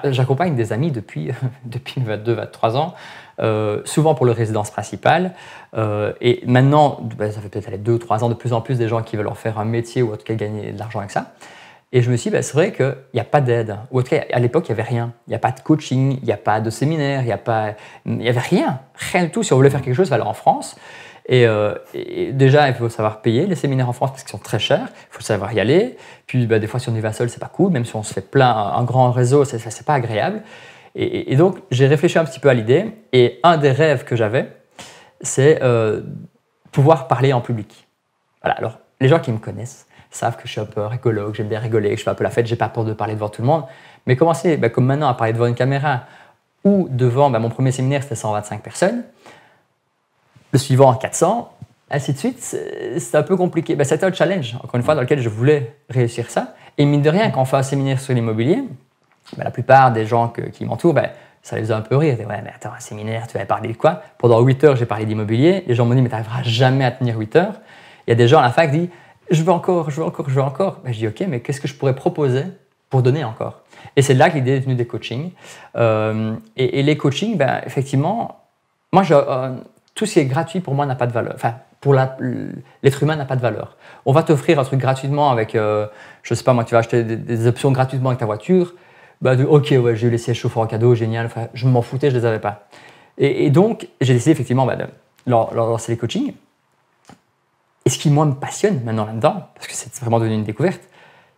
J'accompagne des amis depuis, depuis 22-23 bah, bah, ans. Euh, souvent pour leur résidence principale. Euh, et maintenant, ben, ça fait peut-être aller deux ou trois ans, de plus en plus des gens qui veulent en faire un métier ou en tout cas gagner de l'argent avec ça. Et je me suis dit, ben, c'est vrai qu'il n'y a pas d'aide. Ou en tout à l'époque, il n'y avait rien. Il n'y a pas de coaching, il n'y a pas de séminaire, il n'y avait rien. Rien du tout. Si on voulait faire quelque chose, il fallait en France. Euh, et, déjà, il faut savoir payer les séminaires en France parce qu'ils sont très chers. Il faut savoir y aller. Puis, ben, des fois, si on y va seul, c'est pas cool. Même si on se fait plein, un grand réseau, n'est pas agréable. Et, donc, j'ai réfléchi un petit peu à l'idée. Et un des rêves que j'avais, c'est euh, pouvoir parler en public. Voilà. Alors, les gens qui me connaissent savent que je suis un peu rigolo, que j'aime bien rigoler, que je fais un peu la fête, j'ai pas peur de parler devant tout le monde. Mais commencer, bah, comme maintenant, à parler devant une caméra ou devant, bah, mon premier séminaire, c'était 125 personnes. Le suivant, 400 ainsi de suite, c'est un peu compliqué. Bah, c'était un challenge, encore une fois, dans lequel je voulais réussir ça. Et mine de rien, quand on fait un séminaire sur l'immobilier, la plupart des gens qui m'entourent, ben, ça les faisait un peu rire. Ils ouais, mais attends, un séminaire, tu vas parler de quoi Pendant 8 heures, j'ai parlé d'immobilier. Les gens m'ont dit, mais tu n'arriveras jamais à tenir 8 heures. Il y a des gens à la fac qui disent, je veux encore, je veux encore, je veux encore. Ben, je dis, OK, mais qu'est-ce que je pourrais proposer pour donner encore Et c'est là que l'idée est venue des coachings. Euh, et, les coachings, ben, effectivement, moi, je, euh, tout ce qui est gratuit, pour moi, n'a pas de valeur. Enfin, pour l'être humain n'a pas de valeur. On va t'offrir un truc gratuitement avec, je euh, je sais pas moi, tu vas acheter des options gratuitement avec ta voiture bah, ok, ouais, j'ai eu les sièges chauffants en cadeau, génial, je m'en foutais, je les avais pas. Et, donc, j'ai décidé effectivement bah, de leur, lancer les coachings. Et ce qui, moi, me passionne maintenant là-dedans, parce que c'est vraiment devenu une découverte,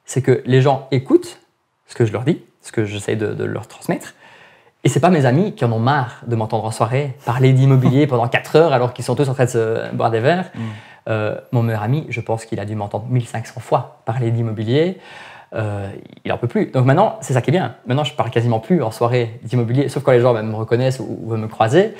c'est que les gens écoutent ce que je leur dis, ce que j'essaye de, leur transmettre. Et c'est pas mes amis qui en ont marre de m'entendre en soirée parler d'immobilier pendant 4 heures alors qu'ils sont tous en train de se boire des verres. Mm. Euh, mon meilleur ami, je pense qu'il a dû m'entendre 1500 fois parler d'immobilier. Euh, il n'en peut plus. Donc maintenant, c'est ça qui est bien. Maintenant, je parle quasiment plus en soirée d'immobilier, sauf quand les gens me reconnaissent ou, veulent me croiser.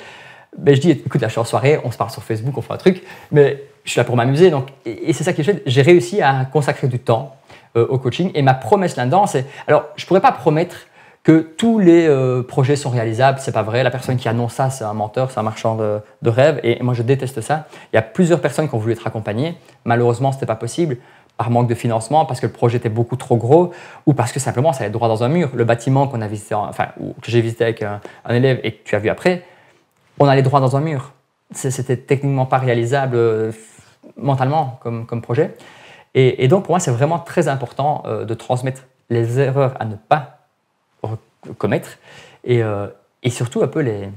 je dis, écoute, là, je suis en soirée, on se parle sur Facebook, on fait un truc, mais je suis là pour m'amuser. Donc, et, c'est ça qui est chouette. J'ai réussi à consacrer du temps euh, au coaching. Et ma promesse là-dedans, c'est. Alors, je ne pourrais pas promettre que tous les euh, projets sont réalisables, c'est pas vrai. La personne qui annonce ça, c'est un menteur, c'est un marchand de, de rêve. Et moi, je déteste ça. Il y a plusieurs personnes qui ont voulu être accompagnées. Malheureusement, ce n'était pas possible par manque de financement, parce que le projet était beaucoup trop gros, ou parce que simplement ça allait droit dans un mur. Le bâtiment qu'on a visité, enfin, que j'ai visité avec un, élève et que tu as vu après, on allait droit dans un mur. C'était techniquement pas réalisable euh, mentalement comme, comme projet. Et, donc pour moi, c'est vraiment très important euh, de transmettre les erreurs à ne pas commettre euh, et, surtout un peu les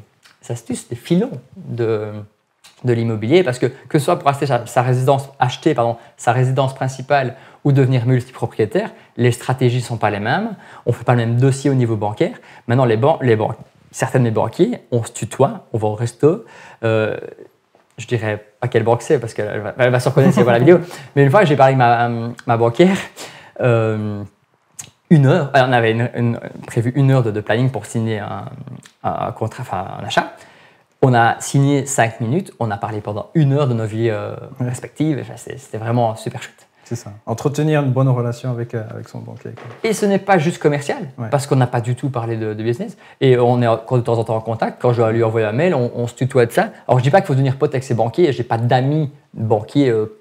astuces, les filons de, de l'immobilier parce que que ce soit pour acheter sa, résidence, acheter pardon, sa résidence principale ou devenir multipropriétaire, les stratégies ne sont pas les mêmes, on ne fait pas le même dossier au niveau bancaire. Maintenant, les, ban les ban certaines des banquiers, on se tutoie, on va au resto. Euh, je dirais pas quelle banque c'est parce qu'elle va, se reconnaître si elle voit la vidéo. Mais une fois, j'ai parlé avec ma, ma banquière. Euh, une heure, on avait prévu une heure de, planning pour signer un, un contrat, enfin un achat. On a signé cinq minutes, on a parlé pendant une heure de nos vies euh, respectives et respectives. C'était vraiment super chouette. C'est ça. Entretenir une bonne relation avec, euh, son banquier. Et ce n'est pas juste commercial, parce qu'on n'a pas du tout parlé de, business. Et on est de temps en temps en contact. Quand je lui envoie un mail, on, se tutoie de ça. Alors, je dis pas qu'il faut devenir pote avec ses banquiers. J'ai pas d'amis banquiers, euh,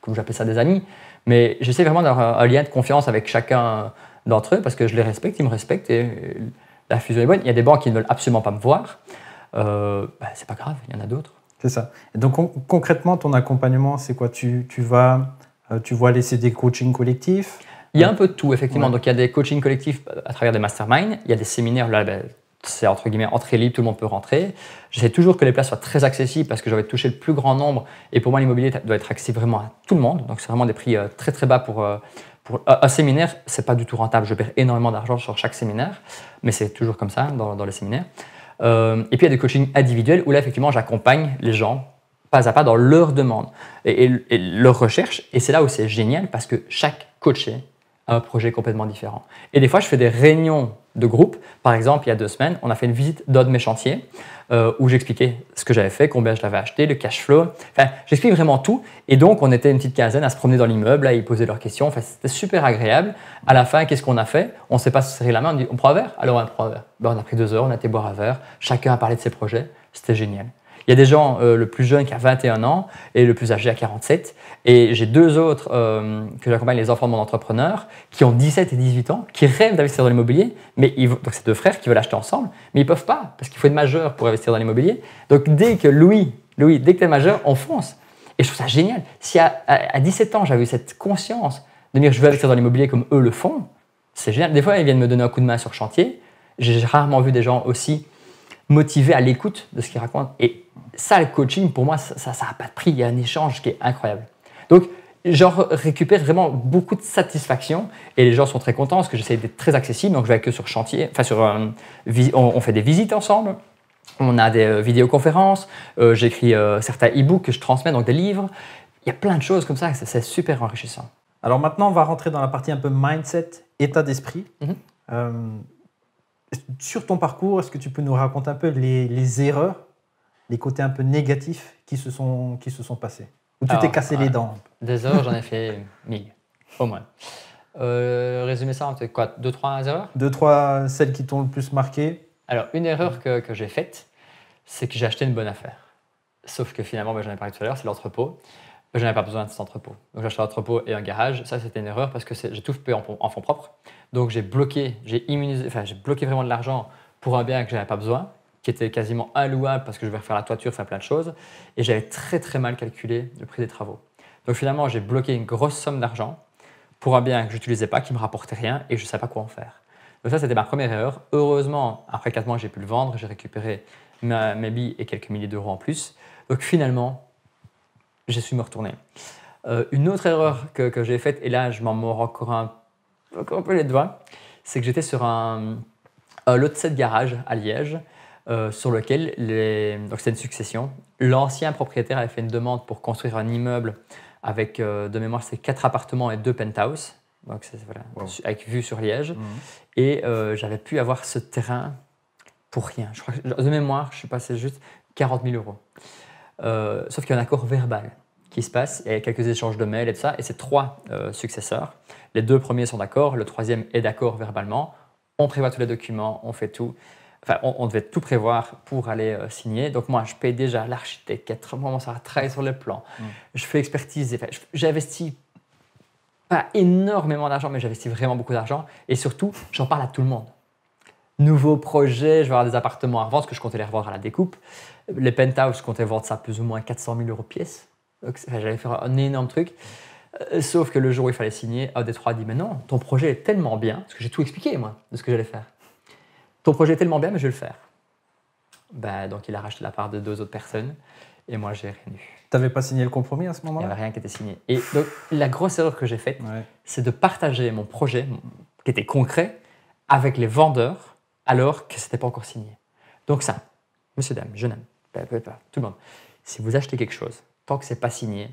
comme j'appelle ça, des amis. Mais j'essaie vraiment d'avoir un, lien de confiance avec chacun d'entre eux, parce que je les respecte, ils me respectent. et la fusion est bonne. Il y a des banques qui ne veulent absolument pas me voir. Euh, bah, c'est pas grave, il y en a d'autres. C'est ça. donc concrètement, ton accompagnement, c'est quoi tu, tu, vas, euh, tu vois, laisser des coachings collectifs Il y a un peu de tout, effectivement. Donc il y a des coachings collectifs à travers des masterminds, il y a des séminaires, là, ben, c'est entre guillemets entrée libre, tout le monde peut rentrer. J'essaie toujours que les places soient très accessibles parce que j'avais touché toucher le plus grand nombre. Et pour moi, l'immobilier doit être accessible vraiment à tout le monde. Donc c'est vraiment des prix euh, très très bas pour, un séminaire. C'est pas du tout rentable. Je perds énormément d'argent sur chaque séminaire, mais c'est toujours comme ça dans, dans les séminaires. Euh, et puis il y a des coachings individuels où là, effectivement, j'accompagne les gens pas à pas dans leurs demandes et, et, et leurs recherches. Et c'est là où c'est génial parce que chaque coaché a un projet complètement différent. Et des fois, je fais des réunions de groupe. Par exemple, il y a deux semaines, on a fait une visite d'un de mes chantiers euh, où j'expliquais ce que j'avais fait, combien je l'avais acheté, le cash flow. Enfin, j'explique vraiment tout. Et donc, on était une petite quinzaine à se promener dans l'immeuble, à y poser leurs questions. Enfin, c'était super agréable. À la fin, qu'est-ce qu'on a fait On ne s'est pas serré la main, on dit on prend un verre Alors, on prend un verre. Ben, on a pris deux heures, on a été boire un verre. Chacun a parlé de ses projets. C'était génial. Il y a des gens, euh, le plus jeune qui a 21 ans et le plus âgé à 47. Et j'ai deux autres euh, que j'accompagne, les enfants de mon entrepreneur, qui ont 17 et 18 ans, qui rêvent d'investir dans l'immobilier. Mais ils, donc, c'est deux frères qui veulent acheter ensemble, mais ils ne peuvent pas parce qu'il faut être majeur pour investir dans l'immobilier. Donc, dès que Louis, Louis, dès que tu majeur, on fonce. Et je trouve ça génial. Si à, 17 ans, j'avais eu cette conscience de dire je veux investir dans l'immobilier comme eux le font, c'est génial. Des fois, ils viennent me donner un coup de main sur chantier. J'ai rarement vu des gens aussi motivé à l'écoute de ce qu'il raconte. Et ça, le coaching, pour moi, ça n'a a pas de prix. Il y a un échange qui est incroyable. Donc, genre récupère vraiment beaucoup de satisfaction et les gens sont très contents parce que j'essaie d'être très accessible. Donc, je vais avec eux sur chantier, enfin, sur, euh, on, fait des visites ensemble. On a des euh, vidéoconférences, euh, j'écris certains e-books que je transmets, donc des livres. Il y a plein de choses comme ça, c'est super enrichissant. Alors maintenant, on va rentrer dans la partie un peu mindset, état d'esprit. Mm-hmm. Sur ton parcours, est-ce que tu peux nous raconter un peu les, erreurs, les côtés un peu négatifs qui se sont, qui se sont passés Ou tu t'es cassé les euh, dents Des erreurs, j'en ai fait mille, au moins. Euh, résumer ça en quoi Deux, trois erreurs Deux, trois, celles qui t'ont le plus marqué. Alors, une erreur que, j'ai faite, c'est que j'ai acheté une bonne affaire. Sauf que finalement, bah, j'en ai parlé tout à l'heure, c'est l'entrepôt. je n'avais pas besoin de cet entrepôt. Donc j'ai acheté un entrepôt et un garage. Ça, c'était une erreur parce que j'ai tout fait en, en fonds propres. Donc j'ai bloqué, j'ai immunisé, j'ai bloqué vraiment de l'argent pour un bien que n'avais pas besoin, qui était quasiment allouable parce que je vais refaire la toiture, faire plein de choses, et j'avais très très mal calculé le prix des travaux. Donc finalement j'ai bloqué une grosse somme d'argent pour un bien que je j'utilisais pas, qui me rapportait rien et je ne savais pas quoi en faire. Donc ça c'était ma première erreur. Heureusement après 4 mois j'ai pu le vendre, j'ai récupéré mes billes et quelques milliers d'euros en plus. Donc finalement j'ai su me retourner. Euh, une autre erreur que, que j'ai faite, et là je m'en mords encore un peu un peut les doigts, hein. c'est que j'étais sur un, lot de 7 garages à Liège, euh, sur lequel, les, donc c'est une succession, l'ancien propriétaire avait fait une demande pour construire un immeuble avec, euh, de mémoire, c'est 4 appartements et 2 penthouses, donc avec vue sur Liège. Mmh. Et euh, j'avais pu avoir ce terrain pour rien. Je crois de mémoire, je sais pas, c'est juste 40 000 euros. sauf qu'il y a un accord verbal qui se passe et quelques échanges de mails et tout ça. Et ses trois euh, successeurs, les deux premiers sont d'accord, le troisième est d'accord verbalement. On prévoit tous les documents, on fait tout. Enfin, on, devait tout prévoir pour aller euh, signer. Donc moi, je paye déjà l'architecte qui ça ça travailler sur les plans. Mm. Je fais expertise, j'investis pas énormément d'argent, mais j'investis vraiment beaucoup d'argent. Et surtout, j'en parle à tout le monde nouveau projet je vais avoir des appartements à revendre, que je comptais les revendre à la découpe. Les penthouses, je comptais vendre ça plus ou moins 400 000 euros pièce j'allais faire un énorme truc. Euh, sauf que le jour où il fallait signer, des 3 a dit Mais non, ton projet est tellement bien, parce que j'ai tout expliqué, moi, de ce que j'allais faire. Ton projet est tellement bien, mais je vais le faire. Bah, donc il a racheté la part de deux autres personnes, et moi, j'ai rien eu. T'avais pas signé le compromis à ce moment-là Il n'y avait rien qui était signé. Et donc, la grosse erreur que j'ai faite, c'est de partager mon projet, qui était concret, avec les vendeurs, alors que n'était pas encore signé. Donc, ça, monsieur, dame, jeune homme, tout le monde, si vous achetez quelque chose, tant que c'est pas signé,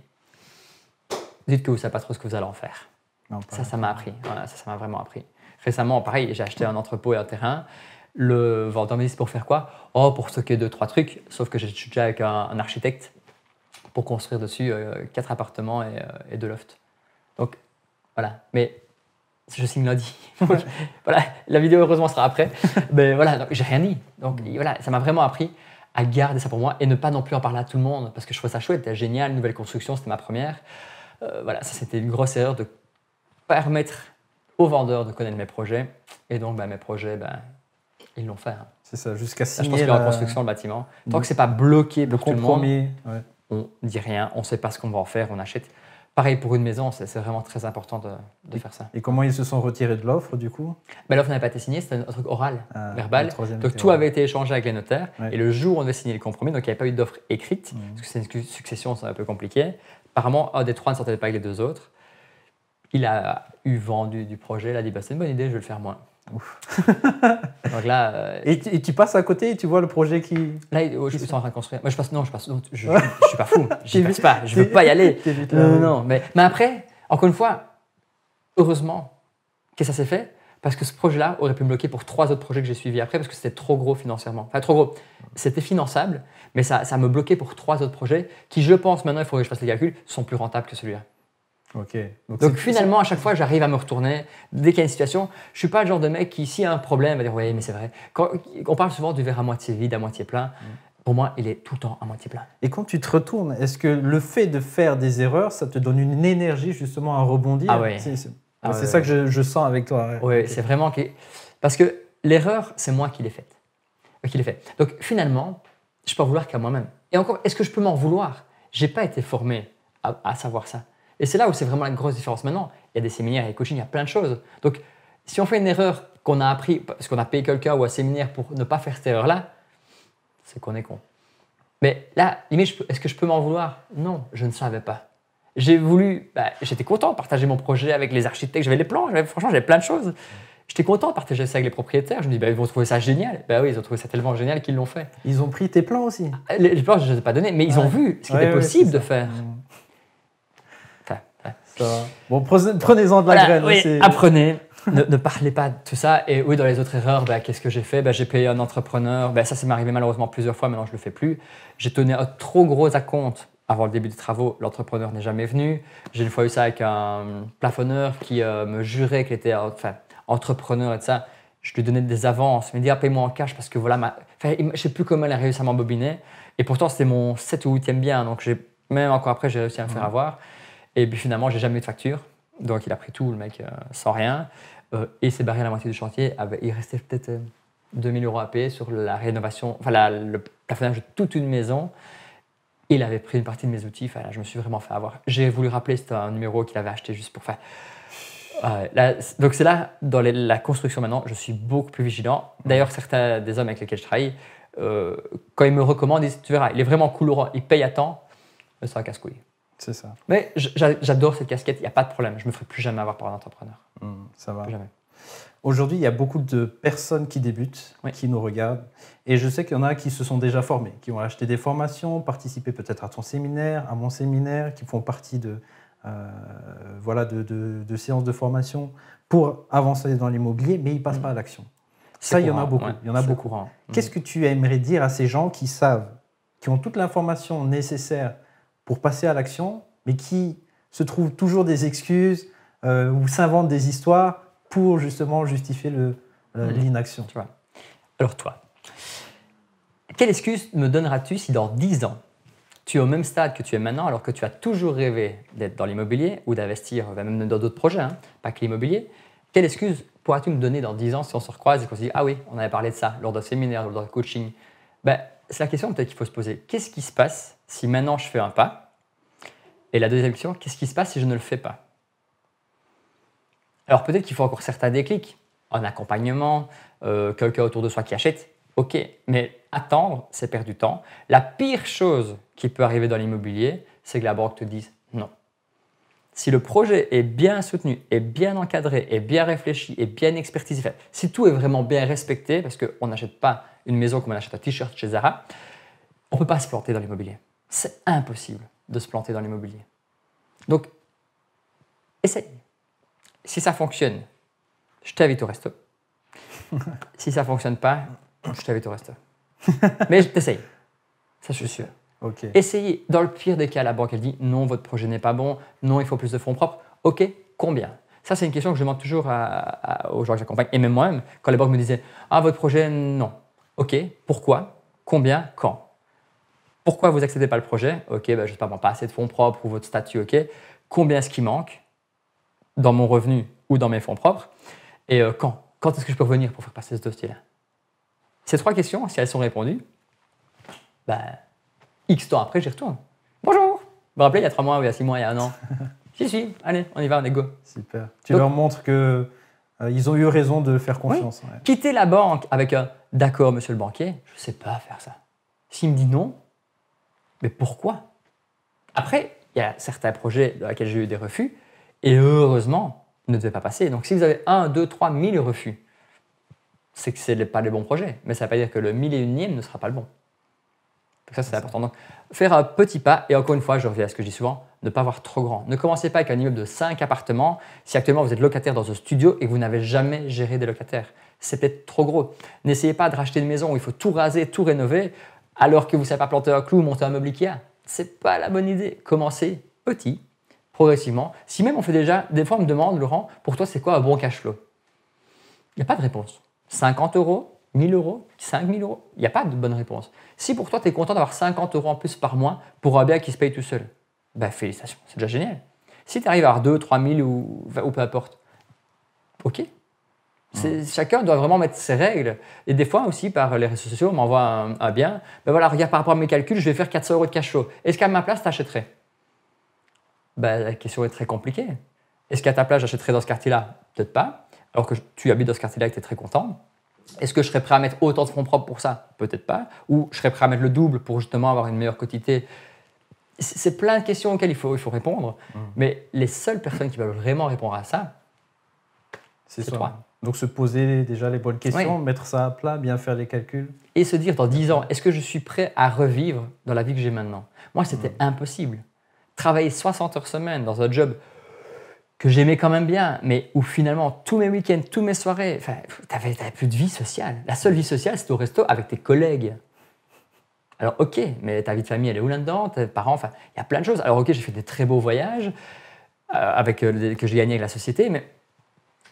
dites que vous ne savez pas trop ce que vous allez en faire. ça, ça m'a appris. Voilà, ça, ça m'a vraiment appris. Récemment, pareil, j'ai acheté un entrepôt et un terrain. Le vendeur me dit pour faire quoi Oh, pour stocker deux, trois trucs. Sauf que j'ai déjà avec un, architecte pour construire dessus euh, quatre appartements et, euh, et deux lofts. Donc, voilà. Mais je signe lundi. voilà, la vidéo heureusement sera après. Mais voilà, j'ai rien dit. Donc mm. voilà, ça m'a vraiment appris à garder ça pour moi et ne pas non plus en parler à tout le monde parce que je trouvais ça chouette, génial, nouvelle construction, c'était ma première. Euh, voilà, ça c'était une grosse erreur de permettre aux vendeurs de connaître mes projets et donc bah, mes projets, bah, ils l'ont fait. Hein. C'est ça, jusqu'à signer. je pense la... que la construction, le bâtiment, tant que c'est pas bloqué pour le tout le monde, on dit rien, on sait pas ce qu'on va en faire, on achète. Pareil pour une maison, c'est vraiment très important de, faire ça. Et comment ils se sont retirés de l'offre du coup bah, L'offre n'avait pas été signée, c'était un truc oral, ah, verbal. Donc tout avait été échangé avec les notaires. Et le jour où on avait signé le compromis, donc il n'y avait pas eu d'offre écrite, mhm. parce que c'est une succession, c'est un peu compliqué. Apparemment, un des trois ne sortait pas avec les deux autres. Il a eu vendu du projet, il a dit bah, c'est une bonne idée, je vais le faire moi. Ouf. Donc là, euh, et, tu, passes à côté et tu vois le projet qui. Là, je suis en train de construire. Moi, je passe. Non, je passe. je, suis pas fou. Je ne pas. Je veux pas y aller. Euh, non, non, mais, mais après, encore une fois, heureusement que ça s'est fait parce que ce projet-là aurait pu me bloquer pour trois autres projets que j'ai suivis après parce que c'était trop gros financièrement. Enfin, trop gros. C'était finançable, mais ça, ça me bloquait pour trois autres projets qui, je pense, maintenant, il faudrait que je fasse les calculs, sont plus rentables que celui-là. Donc, finalement, à chaque fois, j'arrive à me retourner. Dès qu'il y a une situation, je suis pas le genre de mec qui, s'il y a un problème, va dire Oui, mais c'est vrai. on parle souvent du verre à moitié vide, à moitié plein. Mm. Pour moi, il est tout le temps à moitié plein. Et quand tu te retournes, est-ce que le fait de faire des erreurs, ça te donne une énergie justement à rebondir Ah oui. C'est ah ça que je, sens avec toi. Oui, c'est vraiment. Que... Parce que l'erreur, c'est moi qui l'ai faite. fait. Donc finalement, je peux en vouloir qu'à moi-même. Et encore, est-ce que je peux m'en vouloir J'ai pas été formé à savoir ça. Et c'est là où c'est vraiment la grosse différence maintenant. Il y a des séminaires, il y a des coachings, il y a plein de choses. Donc, si on fait une erreur qu'on a appris, parce qu'on a payé quelqu'un ou un séminaire pour ne pas faire cette erreur-là, c'est qu'on est con. Mais là, est-ce que je peux m'en vouloir Non, je ne savais pas. J'ai voulu, bah, j'étais content de partager mon projet avec les architectes, j'avais les plans, franchement, j'avais plein de choses. J'étais content de partager ça avec les propriétaires. Je me dis, bah, ils vont trouver ça génial. Bah oui, ils ont trouvé ça tellement génial qu'ils l'ont fait. Ils ont pris tes plans aussi. Les, plans, je ne les ai pas donnés, mais ils ont vu ce qui était possible de faire. Mmh. Bon, prenez-en de la graine. Oui, apprenez. ne, parlez pas de tout ça. Et oui, dans les autres erreurs, bah, qu'est-ce que j'ai fait bah, J'ai payé un entrepreneur. Bah, ça, c'est arrivé malheureusement plusieurs fois. Maintenant, je ne le fais plus. J'ai tenu un trop gros à compte avant le début des travaux. L'entrepreneur n'est jamais venu. J'ai une fois eu ça avec un plafonneur qui euh, me jurait qu'il était entrepreneur et tout ça. Je lui donnais des avances. Il me dit ah, paye-moi en cash parce que voilà, je ne sais plus comment elle a réussi à m'embobiner. Et pourtant, c'était mon 7 ou 8e bien. Donc, même encore après, j'ai réussi à me faire avoir. Et puis finalement, j'ai jamais eu de facture. Donc il a pris tout, le mec, euh, sans rien. Euh, et il s'est barré à la moitié du chantier. il restait peut-être 2000 euh, euros à payer sur la rénovation, enfin le plafonnage de toute une maison. il avait pris une partie de mes outils. Enfin, je me suis vraiment fait avoir. J'ai voulu rappeler, c'était un numéro qu'il avait acheté juste pour faire. donc c'est là, dans la construction maintenant, je suis beaucoup plus vigilant. D'ailleurs, certains des hommes avec lesquels je travaille, quand ils me recommandent, ils disent, tu verras, il est vraiment cool, il paye à temps, mais ça un casse-couille. C'est ça. Mais j'adore cette casquette, il n'y a pas de problème. Je me ferai plus jamais avoir par un entrepreneur. Mmh, ça va. Aujourd'hui, il y a beaucoup de personnes qui débutent, qui nous regardent. Et je sais qu'il y en a qui se sont déjà formés, qui ont acheté des formations, participé peut-être à ton séminaire, à mon séminaire, qui font partie de, euh, voilà, de, séances de formation pour avancer dans l'immobilier, mais ils ne passent mmh. pas à l'action. Ça, il y en a beaucoup. il y en a beaucoup. Mmh. Qu'est-ce que tu aimerais dire à ces gens qui savent, qui ont toute l'information nécessaire pour passer à l'action, mais qui se trouvent toujours des excuses euh, ou s'inventent des histoires pour justement justifier euh, l'inaction. vois. Alors toi, quelle excuse me donneras-tu si dans dix ans, tu es au même stade que tu es maintenant alors que tu as toujours rêvé d'être dans l'immobilier ou d'investir, même dans d'autres projets, hein, pas que l'immobilier, quelle excuse pourras-tu me donner dans dix ans si on se recroise et qu'on se dit Ah oui, on avait parlé de ça lors d'un séminaire, lors d'un coaching ben, C'est la question peut-être qu'il faut se poser. Qu'est-ce qui se passe si maintenant je fais un pas Et la deuxième question, qu'est-ce qui se passe si je ne le fais pas Alors peut-être qu'il faut encore certains déclics, un accompagnement, euh, quelqu'un autour de soi qui achète, ok, mais attendre, c'est perdre du temps. La pire chose qui peut arriver dans l'immobilier, c'est que la banque te dise non. Si le projet est bien soutenu, est bien encadré, est bien réfléchi, est bien expertisé, si tout est vraiment bien respecté, parce qu'on n'achète pas une maison comme on achète un t-shirt chez Zara, on ne peut pas se planter dans l'immobilier c'est impossible de se planter dans l'immobilier. Donc, essaye. Si ça fonctionne, je t'invite au resto. si ça fonctionne pas, je t'invite au resto. Mais essaye. Ça, je suis sûr. Essayez. Dans le pire des cas, la banque, elle dit non, votre projet n'est pas bon, non, il faut plus de fonds propres. OK, combien Ça, c'est une question que je demande toujours aux gens que j'accompagne, et même moi-même, quand les banques me disaient Ah, votre projet, non. OK, pourquoi Combien Quand pourquoi vous acceptez pas le projet Ok, ben, je sais pas, pas assez de fonds propres ou votre statut, ok. Combien est-ce qui manque dans mon revenu ou dans mes fonds propres Et euh, quand Quand est-ce que je peux revenir pour faire passer ce dossier-là Ces trois questions, si elles sont répondues, ben, X temps après, j'y retourne. Bonjour Vous vous rappelez, il y a trois mois, il y a six mois, il y a un an Si, si, allez, on y va, on est go. Super. Tu leur montres que euh, ils ont eu raison de faire confiance. Quitter la banque avec un d'accord, monsieur le banquier, je ne sais pas faire ça. S'il me dit non, mais pourquoi Après, il y a certains projets dans lesquels j'ai eu des refus, et heureusement, ils ne devaient pas passer. Donc si vous avez 1, 2, 3, 000 refus, c'est que ce n'est pas les bons projets, mais ça ne veut pas dire que le et e ne sera pas le bon. Donc ça, c'est important. Donc, faire un petit pas, et encore une fois, je reviens à ce que je dis souvent, ne pas voir trop grand. Ne commencez pas avec un immeuble de 5 appartements si actuellement vous êtes locataire dans un studio et que vous n'avez jamais géré des locataires. C'est peut-être trop gros. N'essayez pas de racheter une maison où il faut tout raser, tout rénover alors que vous ne savez pas planter un clou ou monter un meuble Ikea. C'est pas la bonne idée. Commencez petit, progressivement. Si même on fait déjà, des fois on me demande, Laurent, pour toi c'est quoi un bon cash flow Il n'y a pas de réponse. 50 euros, 1000 euros, 5000 euros, il n'y a pas de bonne réponse. Si pour toi tu es content d'avoir 50 euros en plus par mois pour un bien qui se paye tout seul, bah, félicitations, c'est déjà génial. Si tu arrives à avoir 2, 3000 ou, ou peu importe, ok, Chacun doit vraiment mettre ses règles. Et des fois aussi, par les réseaux sociaux, on m'envoie un, bien. Ben voilà, regarde par rapport à mes calculs, je vais faire 400 euros de cash flow. Est-ce qu'à ma place, t'achèterais ben, La question est très compliquée. Est-ce qu'à ta place, j'achèterais dans ce quartier-là Peut-être pas. Alors que tu habites dans ce quartier-là et que tu es très content. Est-ce que je serais prêt à mettre autant de fonds propres pour ça Peut-être pas. Ou je serais prêt à mettre le double pour justement avoir une meilleure quotité C'est plein de questions auxquelles il faut, il faut répondre. Mmh. Mais les seules personnes qui veulent vraiment répondre à ça, c'est toi. Donc se poser déjà les bonnes questions, mettre ça à plat, bien faire les calculs. Et se dire dans 10 ans, est-ce que je suis prêt à revivre dans la vie que j'ai maintenant Moi, c'était hmm. impossible. Travailler 60 heures semaine dans un job que j'aimais quand même bien, mais où finalement tous mes week-ends, toutes mes soirées, tu n'avais plus de vie sociale. La seule vie sociale, c'était au resto avec tes collègues. Alors ok, mais ta vie de famille, elle est où là-dedans Tes parents, enfin, il y a plein de choses. Alors ok, j'ai fait des très beaux voyages euh, avec euh, que j'ai gagné avec la société, mais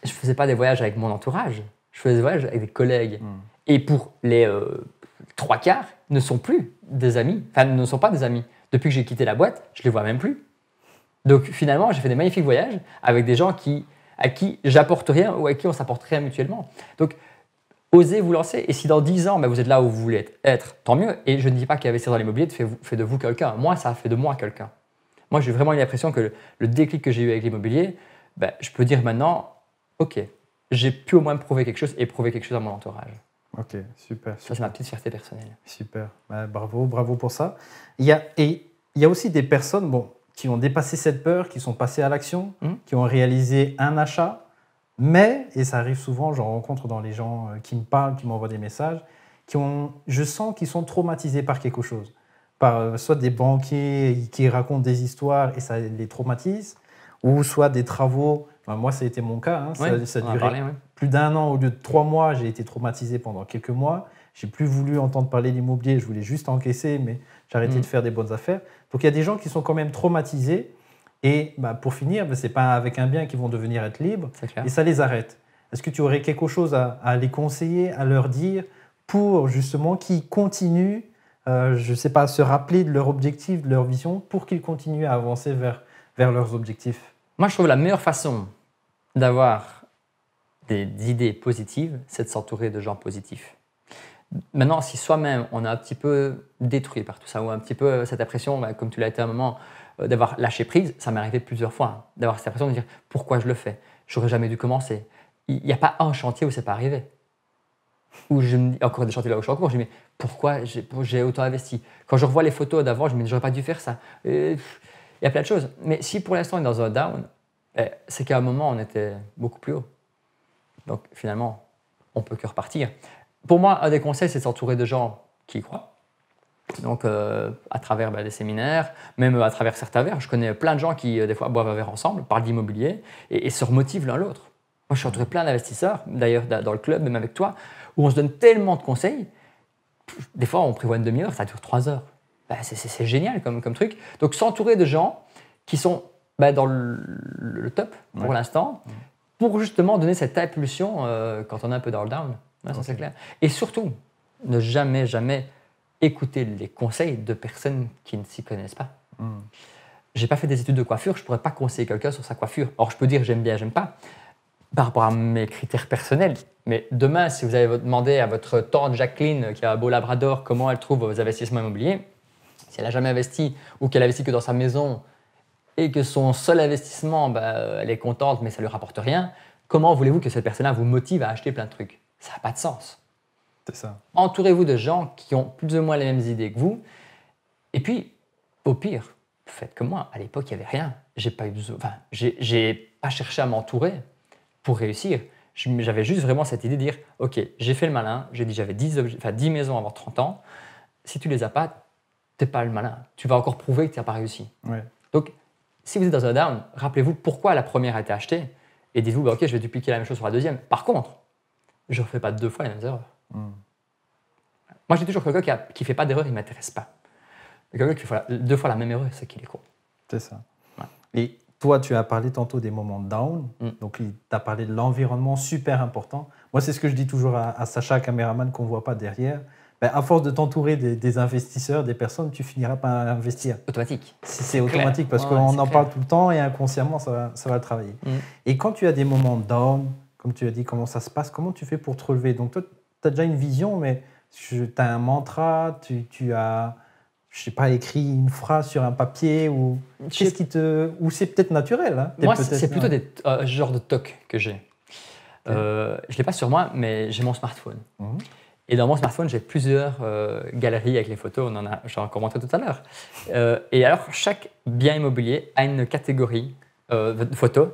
je faisais pas des voyages avec mon entourage, je faisais des voyages avec des collègues. Hmm. Et pour les euh, trois quarts, ne sont plus des amis, enfin ne sont pas des amis. Depuis que j'ai quitté la boîte, je les vois même plus. Donc finalement, j'ai fait des magnifiques voyages avec des gens qui, à qui j'apporte rien ou à qui on s'apporte rien mutuellement. Donc osez vous lancer. Et si dans dix ans, ben, vous êtes là où vous voulez être, tant mieux. Et je ne dis pas qu'investir dans l'immobilier fait, de vous quelqu'un. Moi, ça a fait de moi quelqu'un. Moi, j'ai vraiment eu l'impression que le, le déclic que j'ai eu avec l'immobilier, ben, je peux dire maintenant, ok, j'ai pu au moins prouver quelque chose et prouver quelque chose à mon entourage. Ok, super. Ça, c'est ma petite fierté personnelle. Super. Bah, bravo, bravo pour ça. Il y a, et il y a aussi des personnes bon, qui ont dépassé cette peur, qui sont passées à l'action, hmm. qui ont réalisé un achat, mais, et ça arrive souvent, j'en rencontre dans les gens euh, qui me parlent, qui m'envoient des messages, qui ont, je sens qu'ils sont traumatisés par quelque chose. Par euh, soit des banquiers qui racontent des histoires et ça les traumatise, ou soit des travaux moi, ça a été mon cas. Hein. Ça, a duré plus d'un an au lieu de trois mois. J'ai été traumatisé pendant quelques mois. J'ai plus voulu entendre parler d'immobilier. Je voulais juste encaisser, mais j'ai mm. de faire des bonnes affaires. Donc, il y a des gens qui sont quand même traumatisés. Et bah, pour finir, bah, ce n'est pas avec un bien qu'ils vont devenir être libres. Et ça les arrête. Est-ce que tu aurais quelque chose à, les conseiller, à leur dire pour justement qu'ils continuent, euh, je ne sais pas, à se rappeler de leur objectif, de leur vision, pour qu'ils continuent à avancer vers, vers leurs objectifs moi, je trouve la meilleure façon d'avoir des, idées positives, c'est de s'entourer de gens positifs. Maintenant, si soi-même, on est un petit peu détruit par tout ça, ou un petit peu euh, cette impression, bah, comme tu l'as été à un moment, euh, d'avoir lâché prise, ça m'est arrivé plusieurs fois, hein, d'avoir cette impression de dire pourquoi je le fais, j'aurais jamais dû commencer. Il n'y a pas un chantier où c'est pas arrivé. Ou je me dis, encore des chantiers là où je suis cours, je me dis, mais pourquoi j'ai autant investi Quand je revois les photos d'avant, je me dis, j'aurais pas dû faire ça. Il y a plein de choses. Mais si pour l'instant on est dans un down, eh, c'est qu'à un moment on était beaucoup plus haut. Donc finalement, on peut que repartir. Pour moi, un des conseils, c'est de s'entourer de gens qui y croient. Donc, euh, à travers bah, des séminaires, même euh, à travers certains verres, je connais plein de gens qui, euh, des fois, boivent un verre ensemble, parlent d'immobilier et, et, se remotivent l'un l'autre. Moi, je suis entouré plein d'investisseurs, d'ailleurs, dans le club, même avec toi, où on se donne tellement de conseils. Des fois, on prévoit une demi-heure, ça dure trois heures. Bah, c'est génial comme, comme truc. Donc s'entourer de gens qui sont bah, dans le, top pour l'instant, pour justement donner cette impulsion euh, quand on est un peu dans le down. c'est clair. Et surtout, ne jamais, jamais écouter les conseils de personnes qui ne s'y connaissent pas. Je hmm. J'ai pas fait des études de coiffure, je pourrais pas conseiller quelqu'un sur sa coiffure. Or, je peux dire j'aime bien, j'aime pas, par rapport à mes critères personnels. Mais demain, si vous allez demander à votre tante Jacqueline, qui a un beau labrador, comment elle trouve vos investissements immobiliers, si elle n'a jamais investi ou qu'elle investi que dans sa maison et que son seul investissement, bah, elle est contente mais ça ne lui rapporte rien, comment voulez-vous que cette personne-là vous motive à acheter plein de trucs Ça n'a pas de sens. C'est ça. Entourez-vous de gens qui ont plus ou moins les mêmes idées que vous. Et puis, au pire, faites comme moi. À l'époque, il n'y avait rien. J'ai pas eu besoin. enfin, j'ai pas cherché à m'entourer pour réussir. J'avais juste vraiment cette idée de dire, ok, j'ai fait le malin. J'ai dit j'avais 10, 10 maisons avant 30 ans. Si tu les as pas, t'es pas le malin. Tu vas encore prouver que tu n'as pas réussi. Donc, si vous êtes dans un down, rappelez-vous pourquoi la première a été achetée et dites-vous, bah, ok, je vais dupliquer la même chose sur la deuxième. Par contre, je ne refais pas deux fois les mêmes erreurs. Hmm. Moi, j'ai toujours quelqu'un qui ne fait pas d'erreur, il ne m'intéresse pas. Quelqu'un qui fait deux fois la même erreur, c'est qu'il est con. C'est ça. Et toi, tu as parlé tantôt des moments down. Hmm. Donc, tu as parlé de l'environnement super important. Moi, c'est ce que je dis toujours à, à Sacha, caméraman qu'on ne voit pas derrière. Bah, à force de t'entourer des, investisseurs, des personnes, tu finiras par investir. Automatique. c'est automatique, parce qu'on en parle tout le temps et inconsciemment, ça va, ça va le travailler. Mm. Et quand tu as des moments down, comme tu as dit, comment ça se passe, comment tu fais pour te relever Donc, toi, tu as déjà une vision, mais tu as un mantra, tu, as je sais pas, écrit une phrase sur un papier ou qu'est-ce qui te ou c'est peut-être naturel. Hein. moi, c'est plutôt des euh, genre de toc que j'ai. Je Euh, je l'ai pas sur moi, mais j'ai mon smartphone. Mhm. Et dans mon smartphone, j'ai plusieurs euh, galeries avec les photos, on en a, j'en tout à l'heure. Euh, et alors, chaque bien immobilier a une catégorie euh, de photos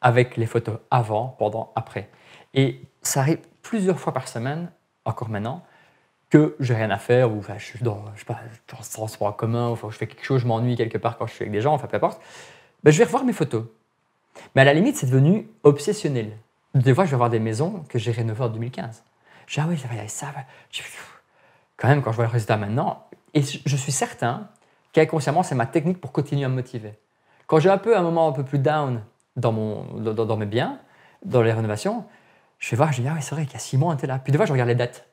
avec les photos avant, pendant, après. Et ça arrive plusieurs fois par semaine, encore maintenant, que j'ai rien à faire, ou je suis dans, je pas, transport en commun, ou enfin, je fais quelque chose, je m'ennuie quelque part quand je suis avec des gens, enfin peu importe, ben, je vais revoir mes photos. Mais à la limite, c'est devenu obsessionnel. Des fois, je vais voir des maisons que j'ai rénovées en 2015. Je dis, ah oui, ça va aller, ça va. Quand même, quand je vois le résultat maintenant, et je suis certain qu'inconsciemment, c'est ma technique pour continuer à me motiver. Quand j'ai un peu un moment un peu plus down dans, mon, dans, mes biens, dans les rénovations, je vais voir, je dis, ah oui, c'est vrai qu'il y a six mois, on était là. Puis de fois, je regarde les dates.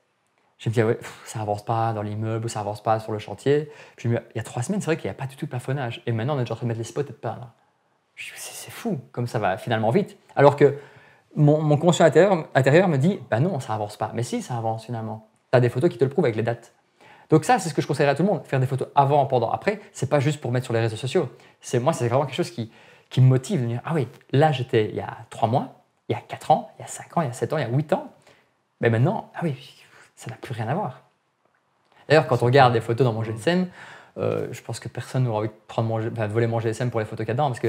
Je me dis, ah ouais, ça avance pas dans l'immeuble, ça avance pas sur le chantier. Puis je dis, il y a trois semaines, c'est vrai qu'il n'y a pas du tout de plafonnage. Et maintenant, on est déjà en train de mettre les spots et de peindre. C'est fou, comme ça va finalement vite. Alors que mon, conscient intérieur, me dit bah non, ça avance pas. Mais si, ça avance finalement. Tu as des photos qui te le prouvent avec les dates. Donc ça, c'est ce que je conseillerais à tout le monde. Faire des photos avant, pendant, après, c'est pas juste pour mettre sur les réseaux sociaux. C'est moi, c'est vraiment quelque chose qui, me motive de dire ah oui, là j'étais il y a trois mois, il y a quatre ans, il y a cinq ans, il y a sept ans, il y a huit ans. Mais maintenant, ah oui, ça n'a plus rien à voir. D'ailleurs, quand on regarde des photos dans mon GSM, euh, je pense que personne n'aura envie de mon, voler mon pour les photos qu'il y a dedans, parce que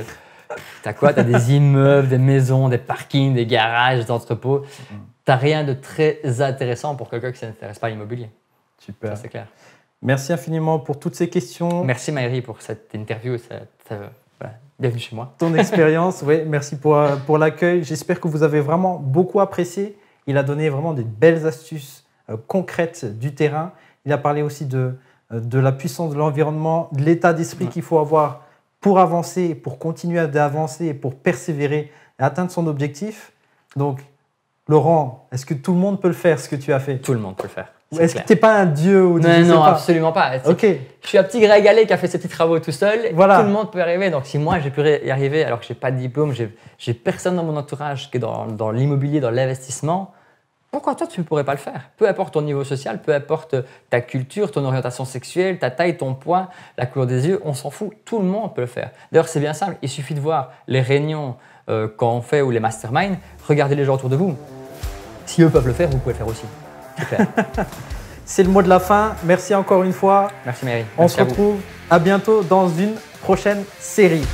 T'as quoi T'as des immeubles, des maisons, des parkings, des garages, des entrepôts. T'as rien de très intéressant pour quelqu'un qui s'intéresse pas à l'immobilier. Super. c'est clair. Merci infiniment pour toutes ces questions. Merci Maëri pour cette interview. Euh, bienvenue chez moi. Ton expérience, oui. Merci euh, pour, l'accueil. J'espère que vous avez vraiment beaucoup apprécié. Il a donné vraiment des belles astuces euh, concrètes du terrain. Il a parlé aussi de, la puissance de l'environnement, de l'état d'esprit qu'il faut avoir pour avancer, pour continuer d'avancer, pour persévérer et atteindre son objectif. Donc, Laurent, est-ce que tout le monde peut le faire, ce que tu as fait Tout le monde peut le faire. Est-ce que tu n'es pas un dieu ou Non, non, absolument pas. Ok. Je suis un petit Greg qui a fait ses petits travaux tout seul. Voilà. Tout le monde peut y arriver. Donc, si moi, j'ai pu y arriver alors que je n'ai pas de diplôme, j'ai personne dans mon entourage qui est dans l'immobilier, dans l'investissement, pourquoi toi, tu ne pourrais pas le faire Peu importe ton niveau social, peu importe ta culture, ton orientation sexuelle, ta taille, ton poids, la couleur des yeux, on s'en fout, tout le monde peut le faire. D'ailleurs, c'est bien simple, il suffit de voir les réunions euh, qu'on fait ou les masterminds, regardez les gens autour de vous. Si eux peuvent le faire, vous pouvez le faire aussi. C'est le mot de la fin. Merci encore une fois. Merci Mary. On se retrouve à bientôt dans une prochaine série.